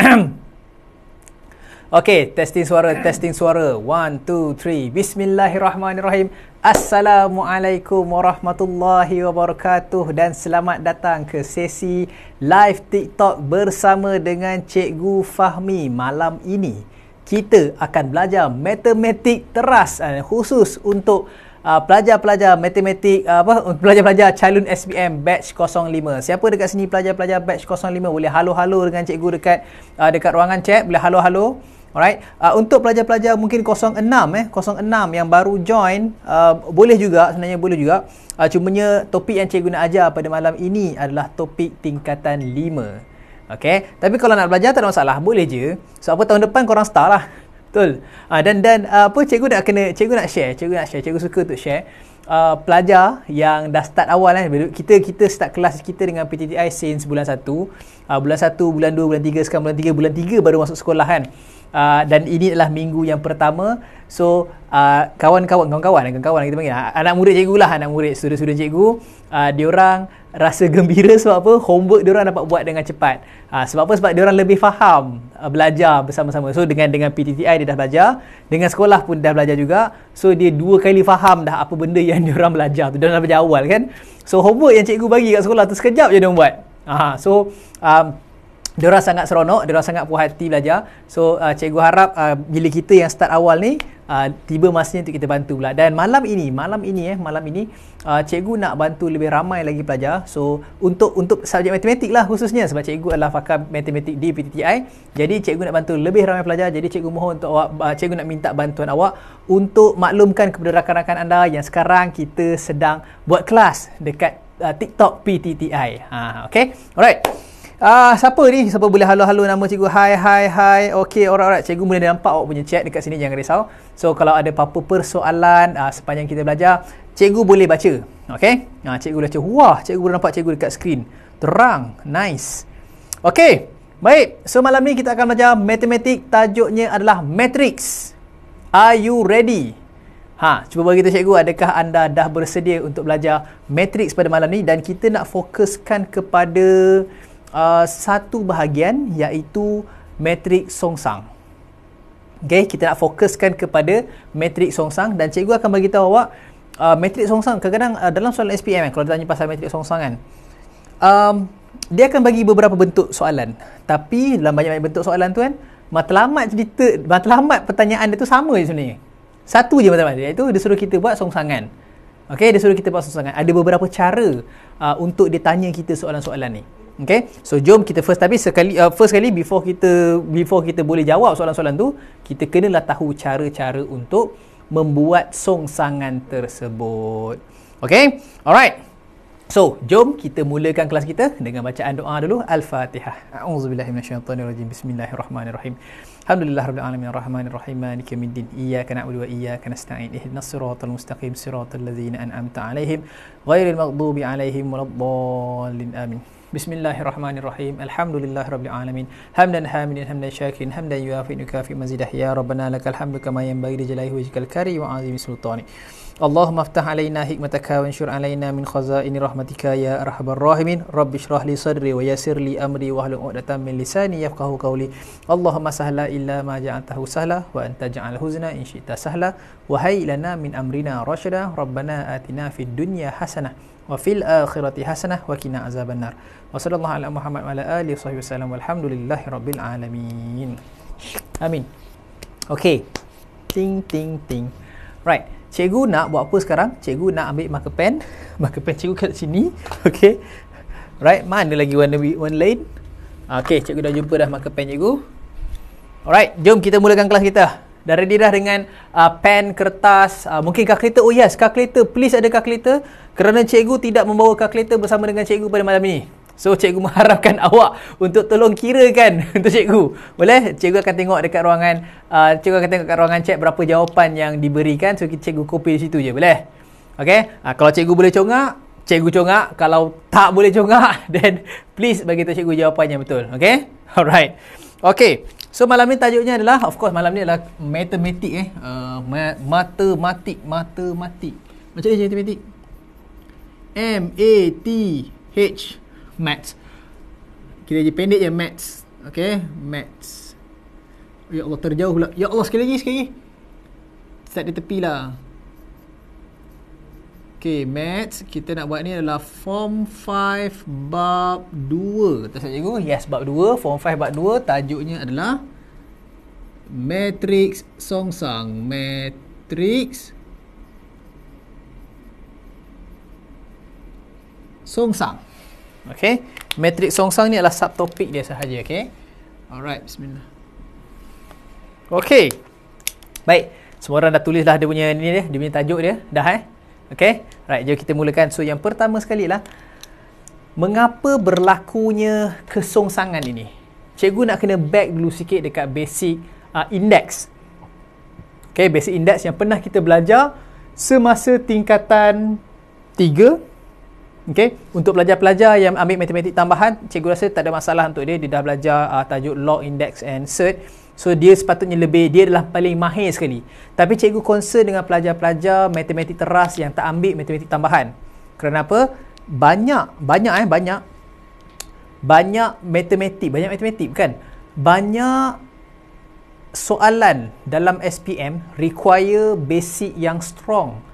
Okay, testing suara, testing suara. One, two, three. Bismillahirrahmanirrahim. Assalamualaikum warahmatullahi wabarakatuh dan selamat datang ke sesi live TikTok bersama dengan Cikgu Fahmi malam ini. Kita akan belajar matematik teras eh, khusus untuk Ah, pelajar-pelajar matematik ah, apa pelajar-pelajar calon SPM batch 05. Siapa dekat sini pelajar-pelajar batch 05 boleh halo-halo dengan cikgu dekat uh, dekat ruangan chat boleh halo-halo. Alright. Uh, untuk pelajar-pelajar mungkin 06 eh 06 yang baru join uh, boleh juga sebenarnya boleh juga. Uh, cumanya topik yang cikgu nak ajar pada malam ini adalah topik tingkatan 5. Okay, tapi kalau nak belajar tak ada masalah, boleh je. So, apa tahun depan korang start lah. Betul. Ha, dan dan ah, apa cikgu nak kena cikgu nak share, cikgu nak share, cikgu suka untuk share. Uh, pelajar yang dah start awal kan eh, kita kita start kelas kita dengan PTTI since bulan 1 uh, bulan 1 bulan 2 bulan 3 sekarang bulan 3 bulan 3 baru masuk sekolah kan uh, dan ini adalah minggu yang pertama so kawan-kawan kawan-kawan kawan-kawan kita panggil anak murid cikgu lah anak murid student-student cikgu uh, diorang rasa gembira sebab apa homework dia orang dapat buat dengan cepat ha, sebab apa sebab dia orang lebih faham uh, belajar bersama-sama so dengan dengan PTTI dia dah belajar dengan sekolah pun dah belajar juga so dia dua kali faham dah apa benda yang dia orang belajar tu dia orang dah belajar awal kan so homework yang cikgu bagi kat sekolah tu sekejap je dia orang buat ha, so um, Diorang sangat seronok, diorang sangat puas hati belajar. So uh, cikgu harap uh, bila kita yang start awal ni uh, tiba masanya untuk kita bantu pula. Dan malam ini, malam ini eh, malam ini uh, cikgu nak bantu lebih ramai lagi pelajar. So untuk untuk subjek matematik lah khususnya sebab cikgu adalah fakar matematik di PTTI. Jadi cikgu nak bantu lebih ramai pelajar. Jadi cikgu mohon untuk awak uh, cikgu nak minta bantuan awak untuk maklumkan kepada rakan-rakan anda yang sekarang kita sedang buat kelas dekat uh, TikTok PTTI. Ha okay, Alright. Ah, uh, siapa ni? Siapa boleh halo-halo nama cikgu? Hai, hai, hai. Okey, orang-orang cikgu boleh nampak awak punya chat dekat sini. Jangan risau. So, kalau ada apa-apa persoalan uh, sepanjang kita belajar, cikgu boleh baca. Okey? Ah, uh, cikgu boleh baca. Wah, cikgu boleh nampak cikgu dekat skrin. Terang. Nice. Okey. Baik. So, malam ni kita akan belajar matematik. Tajuknya adalah matrix. Are you ready? Ha, cuba bagi tahu cikgu adakah anda dah bersedia untuk belajar matrix pada malam ni dan kita nak fokuskan kepada Uh, satu bahagian iaitu matrik songsang. Okey, kita nak fokuskan kepada matrik songsang dan cikgu akan bagi tahu awak uh, matrik songsang kadang-kadang uh, dalam soalan SPM kan, kalau ditanya pasal matrik songsang kan. Um, dia akan bagi beberapa bentuk soalan. Tapi dalam banyak-banyak bentuk soalan tu kan, matlamat cerita matlamat pertanyaan dia tu sama je sebenarnya. Satu je matlamat dia iaitu dia suruh kita buat songsangan. Okey, dia suruh kita buat songsangan. Ada beberapa cara uh, untuk dia tanya kita soalan-soalan ni. Okay, so jom kita first tapi sekali uh, first kali before kita before kita boleh jawab soalan-soalan tu, kita kenalah tahu cara-cara untuk membuat song sangan tersebut. Okay, alright. So, jom kita mulakan kelas kita dengan bacaan doa dulu Al-Fatihah. A'udzubillahi minasyaitonirrajim. Bismillahirrahmanirrahim. Alhamdulillah rabbil alamin arrahmanir rahim maliki yaumiddin iyyaka na'budu wa iyyaka nasta'in ihdinas siratal mustaqim siratal ladzina an'amta 'alaihim ghairil maghdubi 'alaihim waladdallin amin. بسم الله الرحمن الرحيم الحمد لله رب العالمين حمدا حامدا حمدا شاكرا حمدا يوافي يكافي مزيده يا ربنا لك الحمد كما ينبغي لجلاله وجهك الكريم وعظيم سلطانك اللهم افتح علينا حكمتك وانشر علينا من خزائن رحمتك يا ارحم الراحمين رب اشرح لي صدري ويسر لي امري واحلل عقدة من لساني يفقهوا قولي اللهم سهل الا ما جعلته سهلا وانت جعل الحزن ان شئت سهلا وهي لنا من امرنا رشدا ربنا اتنا في الدنيا حسنه wa fil akhirati hasanah wa qina azabannar. Wa sallallahu ala Muhammad wa ala alihi wa sahbihi wasallam walhamdulillahi rabbil alamin. Amin. Okay. Ting ting ting. Right. Cikgu nak buat apa sekarang? Cikgu nak ambil marker pen. Marker pen cikgu kat sini. Okay. Right. Mana lagi one, one lane? Okay. Cikgu dah jumpa dah marker pen cikgu. Alright. Jom kita mulakan kelas kita. Dari ready dah dengan uh, pen, kertas, uh, mungkin kalkulator. Oh yes, kalkulator. Please ada kalkulator kerana cikgu tidak membawa kalkulator bersama dengan cikgu pada malam ini. So cikgu mengharapkan awak untuk tolong kirakan untuk cikgu. Boleh? Cikgu akan tengok dekat ruangan uh, cikgu akan tengok dekat ruangan chat berapa jawapan yang diberikan. So cikgu copy di situ je, boleh? Okay. Uh, kalau cikgu boleh congak, cikgu congak. Kalau tak boleh congak, then please bagi tahu cikgu jawapannya betul. Okay. Alright. Okay. So malam ni tajuknya adalah of course malam ni adalah matematik eh. Uh, matematik, matematik. Macam ni matematik. M A T H Mats. Kita jadi pendek je Mats. Okay, Mats. Ya Allah terjauh pula. Ya Allah sekali lagi sekali. Lagi. Start di tepi lah. Okay, Mats. Kita nak buat ni adalah Form 5 Bab 2. Kata cikgu. Yes, Bab 2. Form 5 Bab 2. Tajuknya adalah Matrix Song Sang. Matrix Song songsang. Okey, matrik songsang ni adalah subtopik dia sahaja, okey. Alright, bismillah. Okey. Baik, semua orang dah tulislah dia punya ni dia, dia punya tajuk dia. Dah eh? Okey. Right, jom kita mulakan. So yang pertama sekali lah mengapa berlakunya kesongsangan ini? Cikgu nak kena back dulu sikit dekat basic uh, index. Okey, basic index yang pernah kita belajar semasa tingkatan Okay, untuk pelajar-pelajar yang ambil matematik tambahan, cikgu rasa tak ada masalah untuk dia. Dia dah belajar uh, tajuk log, index and cert. So dia sepatutnya lebih dia adalah paling mahir sekali. Tapi cikgu concern dengan pelajar-pelajar matematik teras yang tak ambil matematik tambahan. Kenapa? Banyak, banyak eh, banyak banyak matematik, banyak matematik kan? Banyak soalan dalam SPM require basic yang strong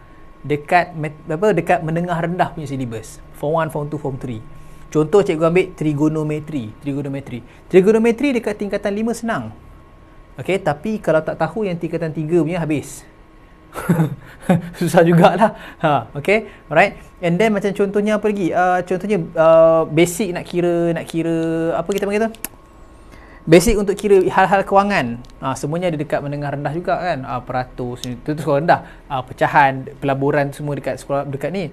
dekat apa dekat menengah rendah punya syllabus form 1, form 2, form 3. Contoh cikgu ambil trigonometri, trigonometri. Trigonometri dekat tingkatan 5 senang. Okey, tapi kalau tak tahu yang tingkatan 3 punya habis. Susah jugalah. Ha, okey. Alright. And then macam contohnya apa lagi? Uh, contohnya uh, basic nak kira, nak kira apa kita panggil tu? Basic untuk kira hal-hal kewangan. Ha, semuanya ada dekat menengah rendah juga kan. Ha, peratus, itu, itu sekolah rendah. Ha, pecahan, pelaburan semua dekat sekolah dekat ni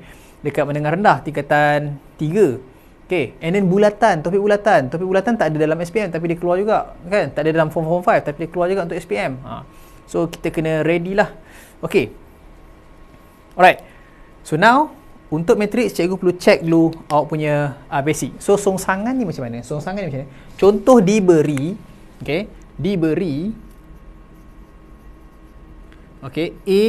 dekat menengah rendah tingkatan 3 okay. and then bulatan topik bulatan topik bulatan tak ada dalam SPM tapi dia keluar juga kan tak ada dalam form form 5 tapi dia keluar juga untuk SPM ha. so kita kena ready lah ok alright so now untuk matrix cikgu perlu check dulu awak punya uh, basic so songsangan ni macam mana songsangan ni macam mana contoh diberi ok diberi ok A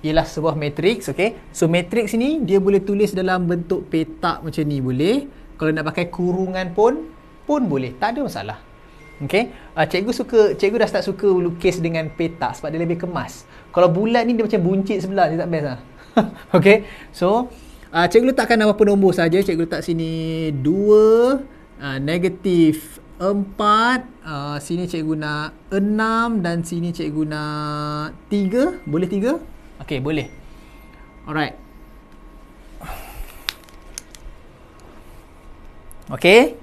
ialah sebuah matrix okay so matrix ni dia boleh tulis dalam bentuk petak macam ni boleh kalau nak pakai kurungan pun pun boleh tak ada masalah Okay, uh, ah, cikgu suka, cikgu dah start suka lukis dengan petak sebab dia lebih kemas. Kalau bulat ni dia macam buncit sebelah, dia tak best lah. okay, so uh, cikgu letakkan apa-apa saja. Cikgu letak sini 2, uh, ah, negatif 4, uh, sini cikgu nak 6 dan sini cikgu nak 3. Boleh 3? Okay boleh Alright Okay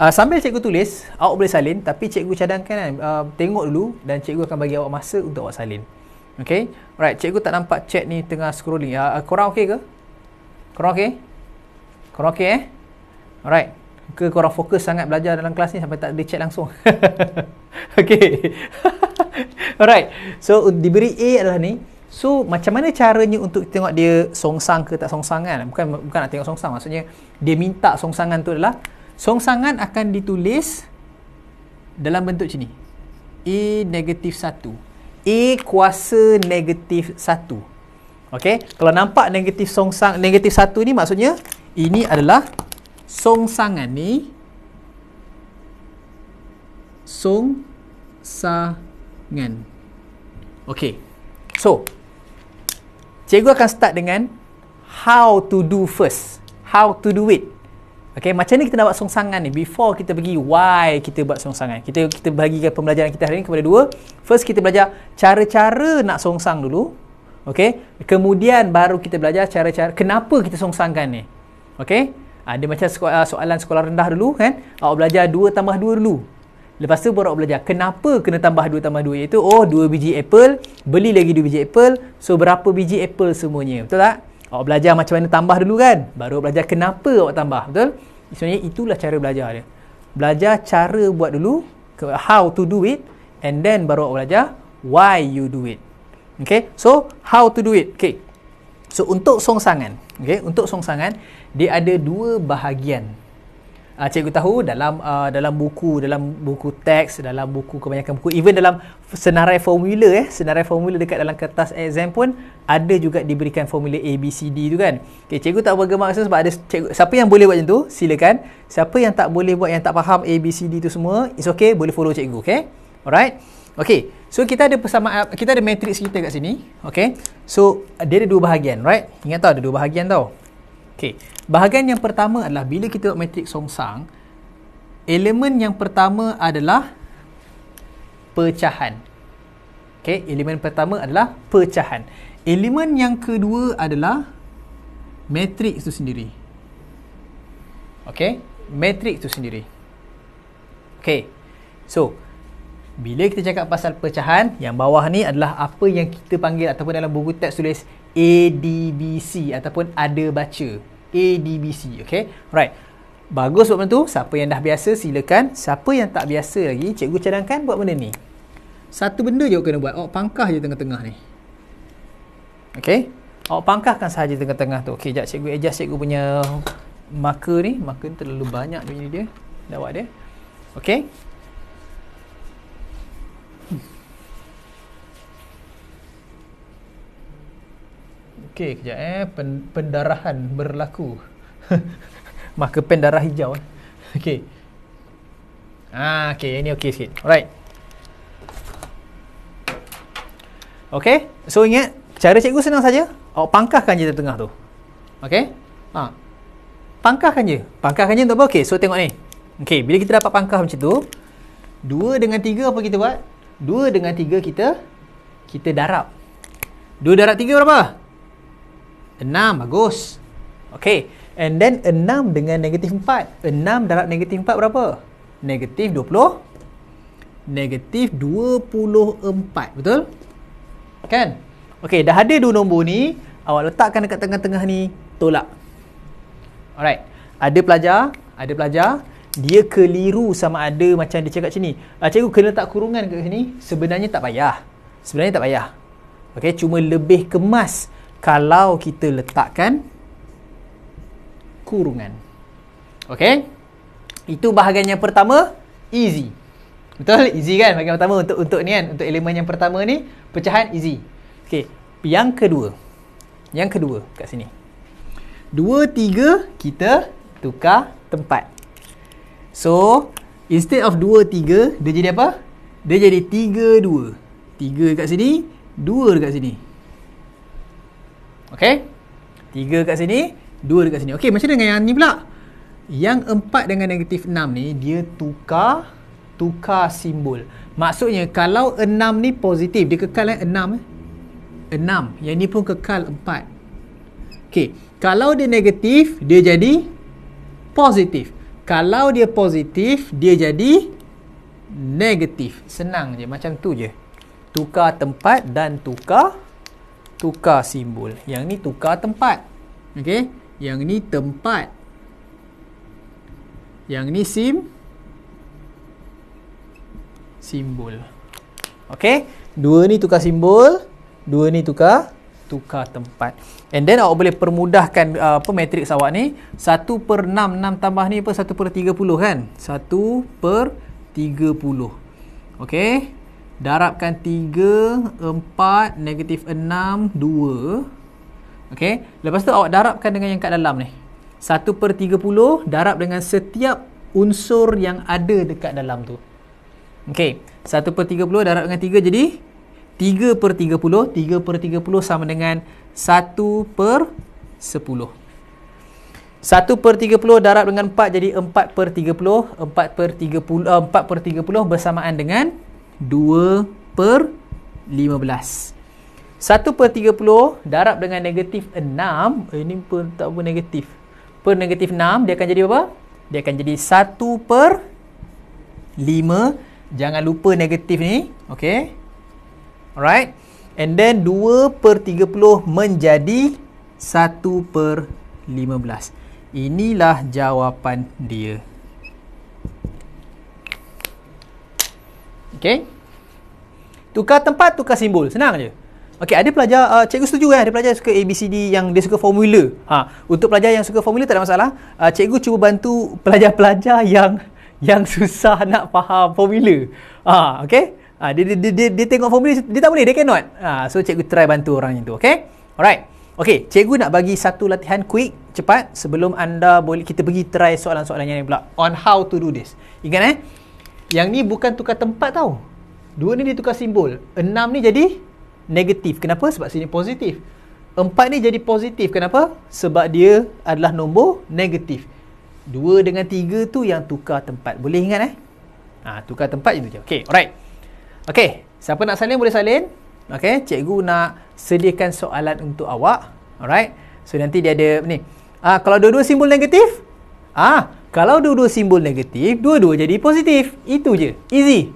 Uh, ah, sambil cikgu tulis, awak boleh salin tapi cikgu cadangkan kan uh, tengok dulu dan cikgu akan bagi awak masa untuk awak salin. Okay? Alright, cikgu tak nampak chat ni tengah scrolling. Uh, uh, korang okay ke? Korang okey? Korang okay eh? Alright. Ke korang fokus sangat belajar dalam kelas ni sampai tak ada chat langsung? okay. Alright. So, diberi A adalah ni. So macam mana caranya untuk tengok dia songsang ke tak songsang kan? Bukan bukan nak tengok songsang maksudnya dia minta songsangan tu adalah songsangan akan ditulis dalam bentuk sini. A negatif 1. A kuasa negatif 1. Okay? Kalau nampak negatif songsang negatif 1 ni maksudnya ini adalah songsangan ni song sa Okay. So, cikgu akan start dengan how to do first how to do it Okay, macam ni kita nak buat songsangan ni before kita pergi why kita buat songsangan kita kita bagikan pembelajaran kita hari ni kepada dua first kita belajar cara-cara nak songsang dulu Okay, kemudian baru kita belajar cara-cara kenapa kita songsangkan ni Okay, Ada ah, macam soalan sekolah rendah dulu kan awak belajar 2 tambah 2 dulu Lepas tu borak belajar kenapa kena tambah 2 tambah 2 iaitu oh 2 biji apple beli lagi 2 biji apple so berapa biji apple semuanya betul tak? Awak belajar macam mana tambah dulu kan? Baru belajar kenapa awak tambah betul? Sebenarnya itulah cara belajar dia. Belajar cara buat dulu how to do it and then baru awak belajar why you do it. Okay, so how to do it. Okay, so untuk songsangan, okay, untuk songsangan, dia ada dua bahagian uh, cikgu tahu dalam uh, dalam buku dalam buku teks dalam buku kebanyakan buku even dalam senarai formula eh senarai formula dekat dalam kertas exam pun ada juga diberikan formula A B C D tu kan okey cikgu tak bermaksud sebab ada cikgu siapa yang boleh buat macam tu silakan siapa yang tak boleh buat yang tak faham A B C D tu semua it's okay boleh follow cikgu okey alright okey so kita ada persamaan kita ada matrix kita kat sini okey so dia ada dua bahagian right ingat tau ada dua bahagian tau Okay. Bahagian yang pertama adalah bila kita buat matrik songsang, elemen yang pertama adalah pecahan. Okey, elemen pertama adalah pecahan. Elemen yang kedua adalah matrik itu sendiri. Okey, matrik itu sendiri. Okey. So, bila kita cakap pasal pecahan, yang bawah ni adalah apa yang kita panggil ataupun dalam buku teks tulis ADBC ataupun ada baca. A D B C, okay right bagus buat tu siapa yang dah biasa silakan siapa yang tak biasa lagi cikgu cadangkan buat benda ni satu benda je awak kena buat awak pangkah je tengah-tengah ni okay awak pangkahkan sahaja tengah-tengah tu okay sekejap cikgu adjust cikgu punya marker ni marker ni terlalu banyak bunyi dia dah buat dia okay okey kejap eh Pen- pendarahan berlaku maka pendarah hijau eh. okey ah okey ini okey sikit alright okey so ingat cara cikgu senang saja awak pangkahkan je tengah tu okey ha pangkahkan je pangkahkan je untuk apa okey so tengok ni okey bila kita dapat pangkah macam tu dua dengan tiga apa kita buat dua dengan tiga kita kita darab dua darab tiga berapa? 6 bagus okey and then 6 dengan negatif 4 6 darab negatif 4 berapa negatif 20 negatif 24 betul kan okey dah ada dua nombor ni awak letakkan dekat tengah-tengah ni tolak alright ada pelajar ada pelajar dia keliru sama ada macam dia cakap sini ah, cikgu kena letak kurungan kat sini sebenarnya tak payah sebenarnya tak payah okey cuma lebih kemas kalau kita letakkan kurungan. Okay? Itu bahagian yang pertama, easy. Betul? Easy kan bahagian pertama untuk untuk ni kan? Untuk elemen yang pertama ni, pecahan easy. Okay. Yang kedua. Yang kedua kat sini. Dua, tiga, kita tukar tempat. So, instead of dua, tiga, dia jadi apa? Dia jadi tiga, dua. Tiga kat sini, dua dekat sini. Okey. Tiga kat sini, dua dekat sini. Okey, macam mana dengan yang ni pula? Yang empat dengan negatif enam ni, dia tukar tukar simbol. Maksudnya, kalau enam ni positif, dia kekal kan enam. Eh? Enam. Yang ni pun kekal empat. Okey. Kalau dia negatif, dia jadi positif. Kalau dia positif, dia jadi negatif. Senang je. Macam tu je. Tukar tempat dan tukar tukar simbol. Yang ni tukar tempat. Okey? Yang ni tempat. Yang ni sim simbol. Okey? Dua ni tukar simbol, dua ni tukar tukar tempat. And then awak boleh permudahkan uh, apa matrix awak ni 1 per 6, 6 tambah ni apa 1 per 30 kan? 1 per 30. Okey? darabkan 3 4 negatif 6 2 ok lepas tu awak darabkan dengan yang kat dalam ni 1 per 30 darab dengan setiap unsur yang ada dekat dalam tu ok 1 per 30 darab dengan 3 jadi 3 per 30 3 per 30 sama dengan 1 per 10 1 per 30 darab dengan 4 jadi 4 per 30 4 per 30 uh, 4 per 30 bersamaan dengan 2 per 15 1 per 30 darab dengan negatif 6 eh, ini pun tak pun negatif per negatif 6 dia akan jadi apa? dia akan jadi 1 per 5 jangan lupa negatif ni Okay. alright and then 2 per 30 menjadi 1 per 15 inilah jawapan dia Okay. Tukar tempat, tukar simbol. Senang je. Okay, ada pelajar, uh, cikgu setuju kan? Ada pelajar suka ABCD yang dia suka formula. Ha, untuk pelajar yang suka formula tak ada masalah. Uh, cikgu cuba bantu pelajar-pelajar yang yang susah nak faham formula. Ha, okay. Ha, dia, dia, dia, dia, dia tengok formula, dia tak boleh, dia cannot. Ha, so, cikgu try bantu orang yang tu. Okay. Alright. Okay, cikgu nak bagi satu latihan quick, cepat sebelum anda boleh kita pergi try soalan-soalan yang ni pula on how to do this. Ingat eh? Yang ni bukan tukar tempat tau. Dua ni dia tukar simbol. Enam ni jadi negatif. Kenapa? Sebab sini positif. Empat ni jadi positif. Kenapa? Sebab dia adalah nombor negatif. Dua dengan tiga tu yang tukar tempat. Boleh ingat eh? Ha, tukar tempat je tu je. Okay, alright. Okay, siapa nak salin boleh salin. Okay, cikgu nak sediakan soalan untuk awak. Alright. So, nanti dia ada ni. Ah, ha, kalau dua-dua simbol negatif, ah, kalau dua-dua simbol negatif, dua-dua jadi positif. Itu je. Easy.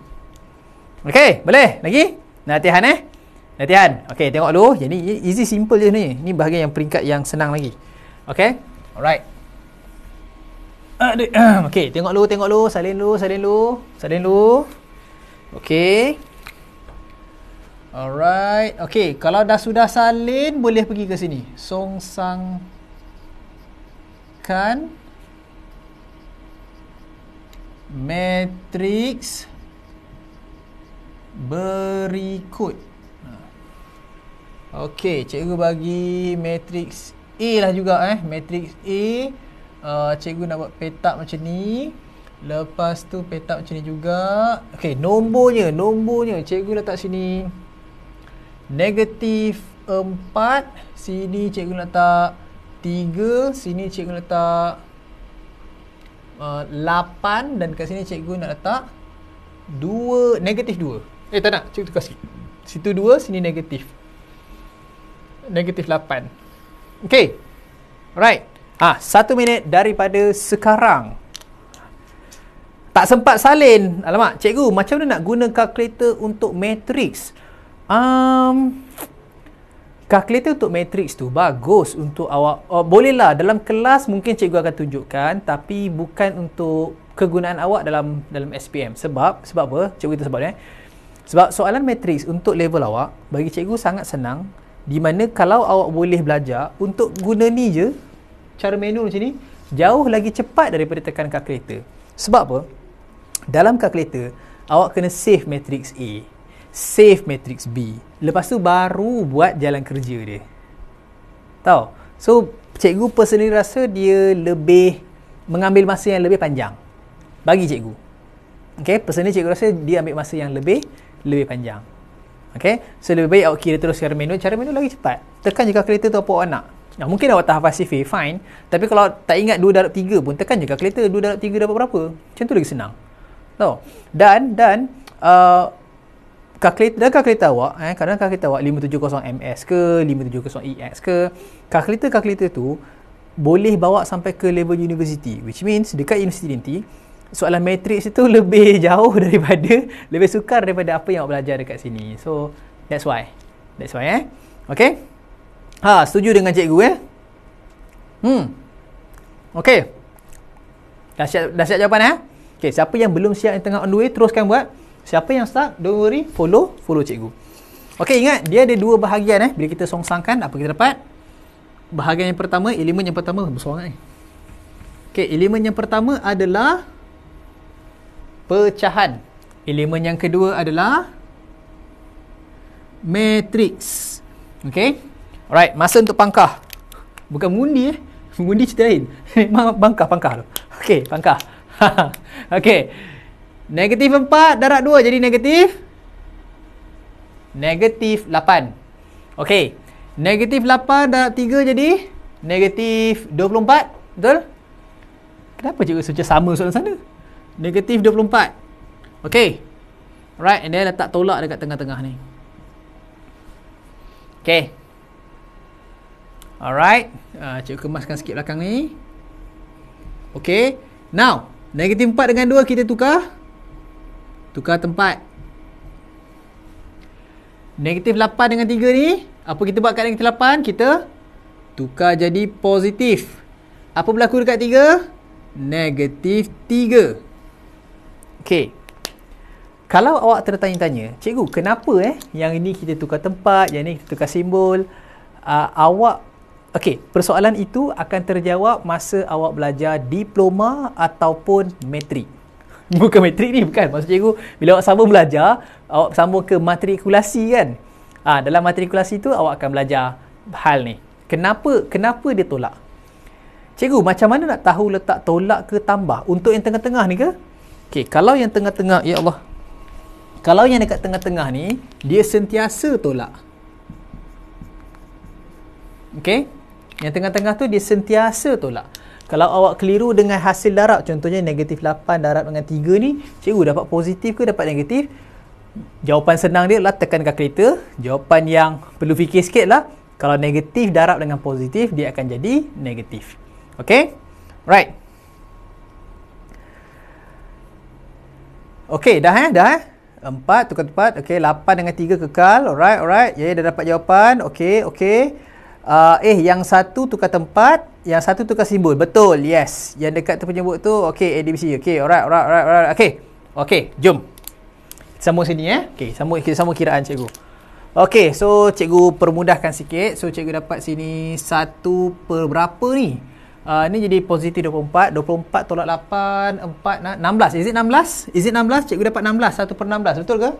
Okay, boleh? Lagi? Latihan eh? Latihan. Okay, tengok dulu. Jadi, easy simple je ni. Ni bahagian yang peringkat yang senang lagi. Okay? Alright. Aduh. Okay, tengok dulu, tengok dulu. Salin dulu, salin dulu. Salin dulu. Okay. Alright. Okay, kalau dah sudah salin, boleh pergi ke sini. Song Sang Kan matrix berikut. Okey, cikgu bagi matrix A lah juga eh. Matrix A, uh, cikgu nak buat petak macam ni. Lepas tu petak macam ni juga. Okey, nombornya, nombornya cikgu letak sini. Negatif 4, sini cikgu letak 3, sini cikgu letak uh, dan kat sini cikgu nak letak dua negatif dua. Eh tak nak, cikgu tukar sikit. Situ dua, sini negatif. Negatif lapan. Okay. Alright. Ha, satu minit daripada sekarang. Tak sempat salin. Alamak, cikgu macam mana nak guna kalkulator untuk matrix? Um, calculator untuk matrix tu bagus untuk awak uh, bolehlah dalam kelas mungkin cikgu akan tunjukkan tapi bukan untuk kegunaan awak dalam dalam SPM sebab sebab apa cikgu itu sebabnya. eh sebab soalan matrix untuk level awak bagi cikgu sangat senang di mana kalau awak boleh belajar untuk guna ni je cara menu macam ni jauh lagi cepat daripada tekan calculator sebab apa dalam calculator awak kena save matrix A save matrix B Lepas tu baru buat jalan kerja dia. Tahu? So, cikgu personally rasa dia lebih mengambil masa yang lebih panjang. Bagi cikgu. Okay, personally cikgu rasa dia ambil masa yang lebih lebih panjang. Okay, so lebih baik awak kira terus cara menu, cara menu lagi cepat. Tekan juga kereta tu apa awak nak. Nah, mungkin awak tak hafal CV, fine. Tapi kalau tak ingat 2 darab 3 pun, tekan juga kereta 2 darab 3 dapat berapa. Macam tu lagi senang. Tahu? Dan, dan, uh, kalkulator dan kalkulator awak eh kadang kalkulator awak 570ms ke 570ex ke kalkulator-kalkulator tu boleh bawa sampai ke level university which means dekat universiti nanti soalan matrix itu lebih jauh daripada lebih sukar daripada apa yang awak belajar dekat sini so that's why that's why eh okey ha setuju dengan cikgu eh hmm okey dah siap dah siap jawapan eh okey siapa yang belum siap yang tengah on the way teruskan buat Siapa yang start, don't worry, follow, follow cikgu. Okey, ingat, dia ada dua bahagian eh. Bila kita songsangkan, apa kita dapat? Bahagian yang pertama, elemen yang pertama, bersorangan eh. Okey, elemen yang pertama adalah pecahan. Elemen yang kedua adalah matrix. Okey? Alright, masa untuk pangkah. Bukan mundi eh. Mengundi cerita lain. Memang pangkah, pangkah tu. Okey, pangkah. Okey. Negatif 4 darab 2 jadi negatif Negatif 8 Okey Negatif 8 darab 3 jadi Negatif 24 Betul? Kenapa cikgu suca sama soalan sana? Negatif 24 Okey Alright and then letak tolak dekat tengah-tengah ni Okey Alright uh, Cikgu kemaskan sikit belakang ni Okey Now Negatif 4 dengan 2 kita tukar Tukar tempat Negatif 8 dengan 3 ni Apa kita buat kat negatif 8? Kita Tukar jadi positif Apa berlaku dekat 3? Negatif 3 Okay Kalau awak tertanya-tanya Cikgu kenapa eh Yang ini kita tukar tempat Yang ini kita tukar simbol uh, Awak Okay Persoalan itu akan terjawab Masa awak belajar diploma Ataupun metrik bukan matrik ni bukan maksud cikgu bila awak sambung belajar awak sambung ke matrikulasi kan ha, dalam matrikulasi tu awak akan belajar hal ni kenapa kenapa dia tolak cikgu macam mana nak tahu letak tolak ke tambah untuk yang tengah-tengah ni ke Okay, kalau yang tengah-tengah ya Allah kalau yang dekat tengah-tengah ni dia sentiasa tolak Okay, yang tengah-tengah tu dia sentiasa tolak kalau awak keliru dengan hasil darab contohnya negatif 8 darab dengan 3 ni cikgu dapat positif ke dapat negatif jawapan senang dia lah tekan kalkulator jawapan yang perlu fikir sikit lah kalau negatif darab dengan positif dia akan jadi negatif Okay, right Okay, dah eh dah eh 4 tukar tepat Okay, 8 dengan 3 kekal alright alright jadi ya, ya, dah dapat jawapan Okay, okay uh, eh yang satu tukar tempat yang satu tukar simbol betul yes yang dekat tu penyebut tu okey ABC okey alright alright alright alright okey okey jom sambung sini eh okey sambung kita sambung kiraan cikgu okey so cikgu permudahkan sikit so cikgu dapat sini satu per berapa ni Uh, ini jadi positif 24 24 tolak 8 4 16 is it 16 is it 16 cikgu dapat 16 satu per 16 betul ke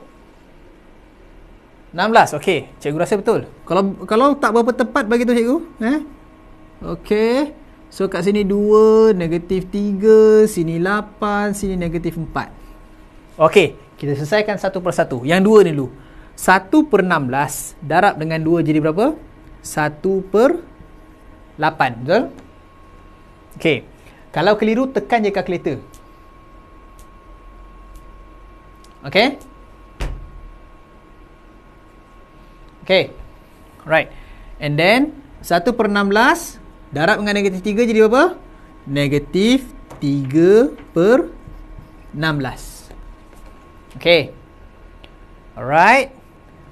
16. Okey. Cikgu rasa betul. Kalau kalau tak berapa tepat bagi tu cikgu. Eh? Okey. So kat sini 2, negatif 3, sini 8, sini negatif 4. Okey. Kita selesaikan satu per satu. Yang dua ni dulu. 1 per 16 darab dengan 2 jadi berapa? 1 per 8. Betul? Okey. Kalau keliru, tekan je kalkulator. Okey. Okay. Right. And then, 1 per 16, darab dengan negatif 3 jadi apa? Negatif 3 per 16. Okay. Alright.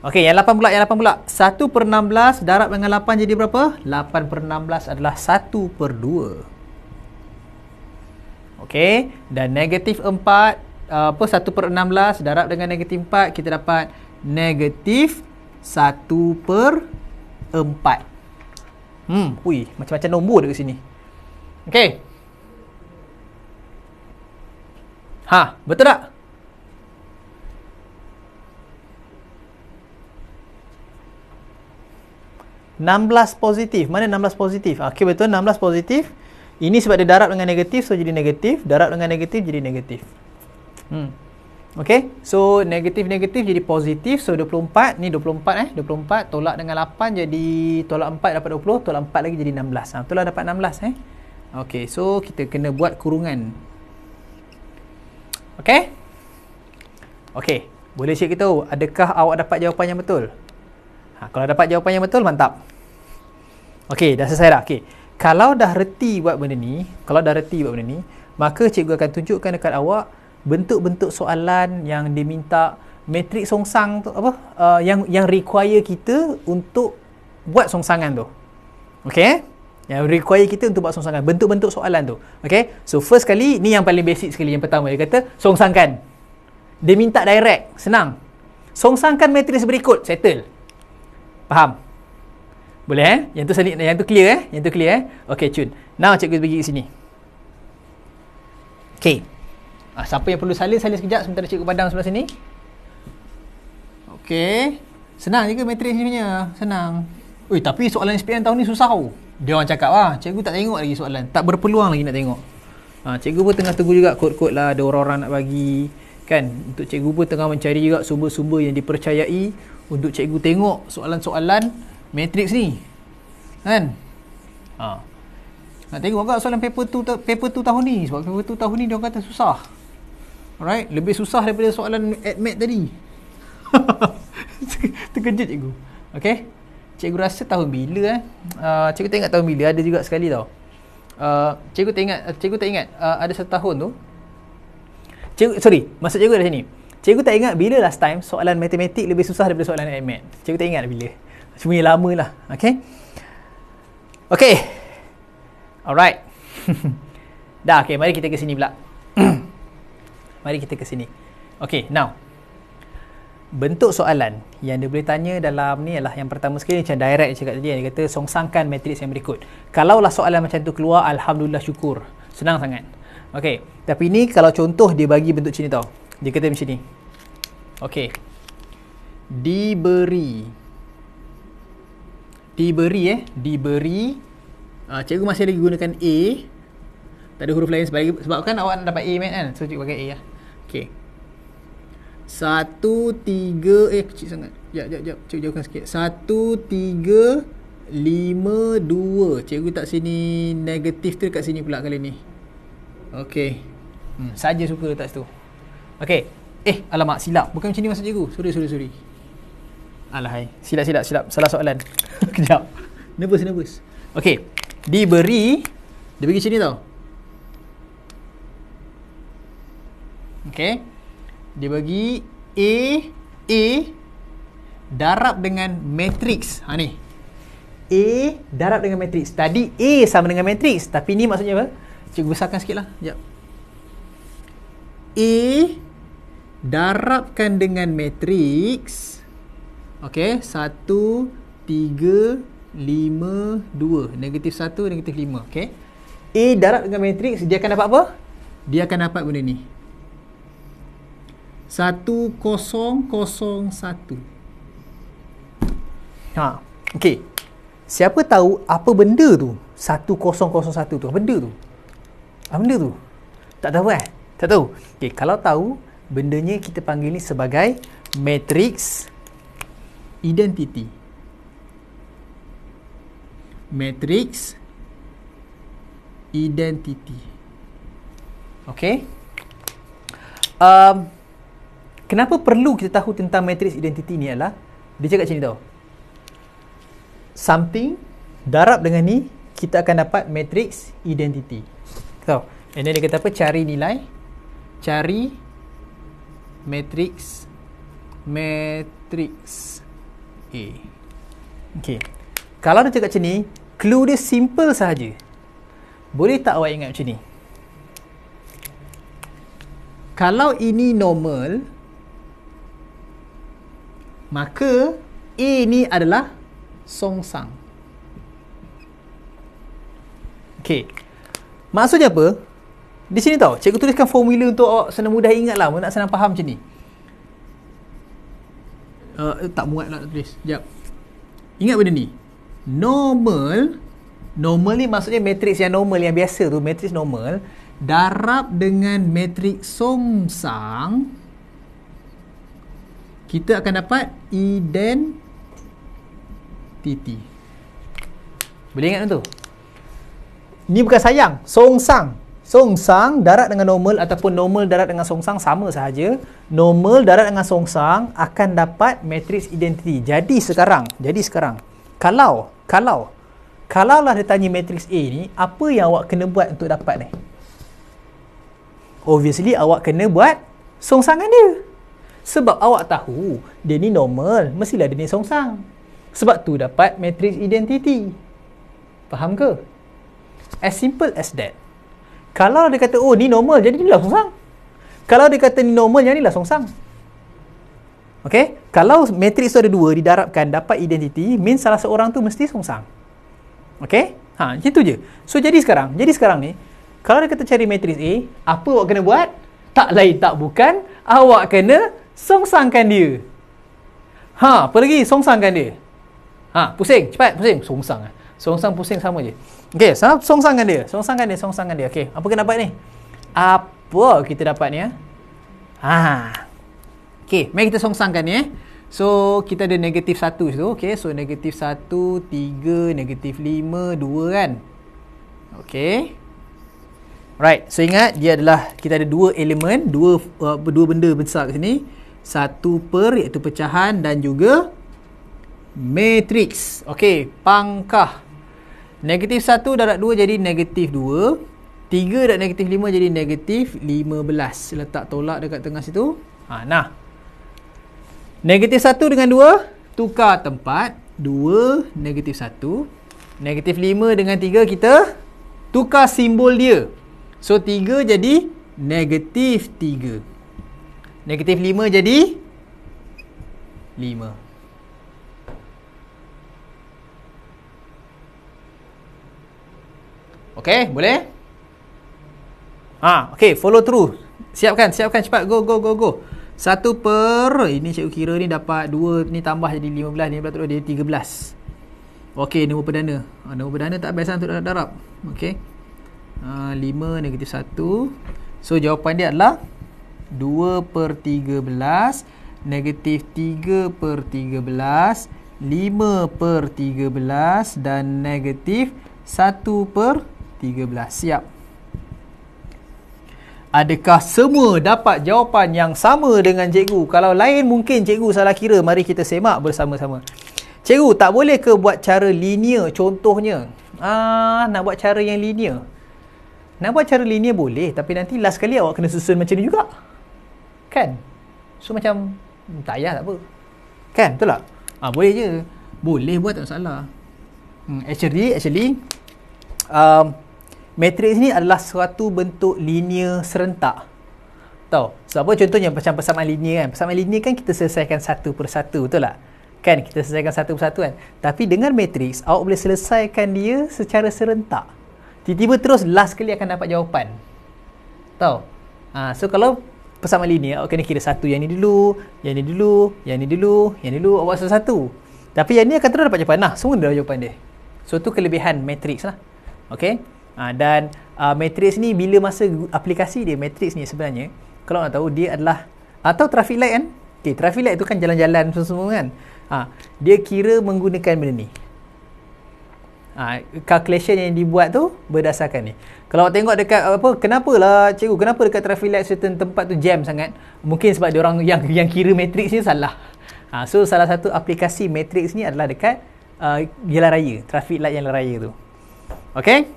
Okay, yang 8 pula, yang 8 pula. 1 per 16, darab dengan 8 jadi berapa? 8 per 16 adalah 1 per 2. Okay. Dan negatif 4, uh, apa 1 per 16, darab dengan negatif 4, kita dapat negatif 1 per 4 Hmm, ui, macam-macam nombor dekat sini Okay Ha, betul tak? Enam belas positif. Mana enam belas positif? Ah, okay, betul. Enam belas positif. Ini sebab dia darab dengan negatif. So jadi negatif. Darab dengan negatif jadi negatif. Hmm. Okay, so negatif-negatif jadi positif. So 24, ni 24 eh. 24 tolak dengan 8 jadi tolak 4 dapat 20. Tolak 4 lagi jadi 16. Betul ha, lah dapat 16 eh. Okay, so kita kena buat kurungan. Okay? Okay, boleh cik tahu adakah awak dapat jawapan yang betul? Ha, kalau dapat jawapan yang betul, mantap. Okay, dah selesai dah. Okay, kalau dah reti buat benda ni, kalau dah reti buat benda ni, maka cikgu akan tunjukkan dekat awak bentuk-bentuk soalan yang diminta matrik songsang tu apa uh, yang yang require kita untuk buat songsangan tu okey eh? yang require kita untuk buat songsangan bentuk-bentuk soalan tu okey so first kali ni yang paling basic sekali yang pertama dia kata songsangkan dia minta direct senang songsangkan matriks berikut settle faham boleh eh? Yang tu sanit, yang tu clear eh? Yang tu clear eh? Okay, cun. Now, cikgu pergi sini. Okay. Ah, siapa yang perlu salin, salin sekejap sementara cikgu padang sebelah sini. Okey. Senang je ke matriks ni punya? Senang. Ui, tapi soalan SPM tahun ni susah tau. Dia orang cakap lah, cikgu tak tengok lagi soalan. Tak berpeluang lagi nak tengok. Ha, cikgu pun tengah tunggu juga kod-kod lah ada orang-orang nak bagi. Kan? Untuk cikgu pun tengah mencari juga sumber-sumber yang dipercayai untuk cikgu tengok soalan-soalan matriks ni. Kan? Ha. Nak tengok tak soalan paper tu tahun ni sebab paper tu tahun ni dia orang kata susah. Alright, lebih susah daripada soalan admit tadi. Terkejut cikgu. Okay. Cikgu rasa tahun bila eh? Uh, cikgu tak ingat tahun bila, ada juga sekali tau. Uh, cikgu tak ingat, cikgu tak ingat uh, ada setahun tu. Cikgu, sorry, masa cikgu ada sini. Cikgu tak ingat bila last time soalan matematik lebih susah daripada soalan admit. Cikgu tak ingat bila. Cuma yang lama lah. Okay. Okay. Alright. Dah, okay. Mari kita ke sini pula mari kita ke sini Okay, now bentuk soalan yang dia boleh tanya dalam ni ialah yang pertama sekali macam direct dia cakap tadi dia kata songsangkan matriks yang berikut kalaulah soalan macam tu keluar alhamdulillah syukur senang sangat Okay, tapi ni kalau contoh dia bagi bentuk sini tau dia kata macam ni okey diberi diberi eh diberi ah cikgu masih lagi gunakan a tak ada huruf lain sebab sebab kan awak dapat a kan so cikgu pakai a lah ya. Okey. Satu, tiga, eh kecil sangat. Sekejap, sekejap, sekejap. Cikgu jauhkan sikit. Satu, tiga, lima, dua. Cikgu tak sini negatif tu dekat sini pula kali ni. Okey. Hmm, saja suka letak situ. Okey. Eh, alamak, silap. Bukan macam ni maksud cikgu. Sorry, sorry, sorry. Alahai. Silap, silap, silap. Salah soalan. kejap. Nervous, nervous. Okey. Diberi, dia bagi macam tau. Okey. Dia bagi A A darab dengan matrix. Ha ni. A darab dengan matrix. Tadi A sama dengan matrix, tapi ni maksudnya apa? Cikgu besarkan sikitlah. Jap. A darabkan dengan matrix. Okey, 1 3 5 2. Negatif 1, negatif 5. Okey. A darab dengan matrix, dia akan dapat apa? Dia akan dapat benda ni. 1001 Ha, okey. Siapa tahu apa benda tu? 1001 tu, benda tu. Apa benda tu? Tak tahu eh? Tak tahu. Okey, kalau tahu, bendanya kita panggil ni sebagai matrix identity. Matrix identity. Okey. Um, kenapa perlu kita tahu tentang matriks identiti ni ialah? dia cakap macam ni tau something darab dengan ni kita akan dapat matriks identiti. tau and then dia kata apa cari nilai cari matriks, matriks A Okay kalau dia cakap macam ni clue dia simple sahaja boleh tak awak ingat macam ni kalau ini normal maka A ni adalah songsang. Okay, Maksudnya apa? Di sini tau, cikgu tuliskan formula untuk awak senang mudah ingat lah. Nak senang faham macam ni. Uh, tak muat lah nak tulis. Sekejap. Ingat benda ni. Normal. Normal ni maksudnya matrix yang normal, yang biasa tu. matrix normal. Darab dengan matrix song Somsang kita akan dapat identiti. Boleh ingat tu? Ini bukan sayang, songsang. Songsang darat dengan normal ataupun normal darat dengan songsang sama sahaja. Normal darat dengan songsang akan dapat matriks identiti. Jadi sekarang, jadi sekarang. Kalau, kalau, kalaulah dia tanya matriks A ni, apa yang awak kena buat untuk dapat ni? Obviously, awak kena buat songsangan dia. Sebab awak tahu dia ni normal, mestilah dia ni songsang. Sebab tu dapat matrix identity. Faham ke? As simple as that. Kalau dia kata, oh ni normal, jadi ni lah songsang. Kalau dia kata ni normal, jadi ni lah songsang. Okay? Kalau matrix tu ada dua, didarapkan dapat identity, means salah seorang tu mesti songsang. Okay? Ha, macam je. So, jadi sekarang. Jadi sekarang ni, kalau dia kata cari matrix A, apa awak kena buat? Tak lain, tak bukan. Awak kena songsangkan dia. Ha, apa lagi? Songsangkan dia. Ha, pusing, cepat pusing, songsang. Eh. Songsang pusing sama je. Okey, sama songsangkan dia. Songsangkan dia, songsangkan dia. Okay, apa kita dapat ni? Apa kita dapat ni? Ha. Okey, mari kita songsangkan ni eh. So, kita ada negatif 1 tu. Okey, so negatif 1, 3, negatif 5, 2 kan? Okay. Right, so ingat dia adalah kita ada dua elemen, dua uh, dua benda besar kat sini satu per iaitu pecahan dan juga matrix. Okey, pangkah. Negatif satu darat dua jadi negatif dua tiga darat negatif lima jadi negatif lima belas Letak tolak dekat tengah situ. Ha, nah. Negatif satu dengan dua tukar tempat. dua negatif satu Negatif lima dengan tiga kita tukar simbol dia. So, tiga jadi negatif tiga. Negatif 5 jadi 5 Okay boleh Ha, okay follow through Siapkan siapkan cepat go go go go Satu per eh, Ini cikgu kira ni dapat dua. ni tambah jadi lima belas. 15 tu terus tiga belas. Okay nombor perdana ha, Nombor perdana tak biasa lah untuk darab Okay ha, negatif satu. So jawapan dia adalah 2 per 13 Negatif 3 per 13 5 per 13 Dan negatif 1 per 13 Siap Adakah semua dapat jawapan yang sama dengan cikgu? Kalau lain mungkin cikgu salah kira Mari kita semak bersama-sama Cikgu tak boleh ke buat cara linear contohnya? Ah, nak buat cara yang linear nak buat cara linear boleh tapi nanti last kali awak kena susun macam ni juga kan so macam hmm, tak payah tak apa kan betul tak ah ha, boleh je boleh buat tak salah hmm, actually actually um, matrix ni adalah suatu bentuk linear serentak tau sebab apa contohnya macam persamaan linear kan persamaan linear kan kita selesaikan satu per satu, betul tak kan kita selesaikan satu per satu kan tapi dengan matrix awak boleh selesaikan dia secara serentak tiba-tiba terus last kali akan dapat jawapan tau ha, ah, so kalau persamaan linear awak oh, kena kira satu yang ni dulu yang ni dulu yang ni dulu yang ni dulu awak satu satu tapi yang ni akan terus dapat jawapan nah semua dah jawapan dia so tu kelebihan matrix lah ok ha, dan uh, matrix ni bila masa aplikasi dia matrix ni sebenarnya kalau nak tahu dia adalah atau ah, traffic light kan ok traffic light tu kan jalan-jalan semua-semua kan ha, dia kira menggunakan benda ni Ha, calculation yang dibuat tu berdasarkan ni. Kalau awak tengok dekat apa kenapa lah cikgu kenapa dekat traffic light certain tempat tu jam sangat? Mungkin sebab dia orang yang yang kira matrix ni salah. Ha, so salah satu aplikasi matrix ni adalah dekat uh, jalan raya, traffic light jalan raya tu. Okay?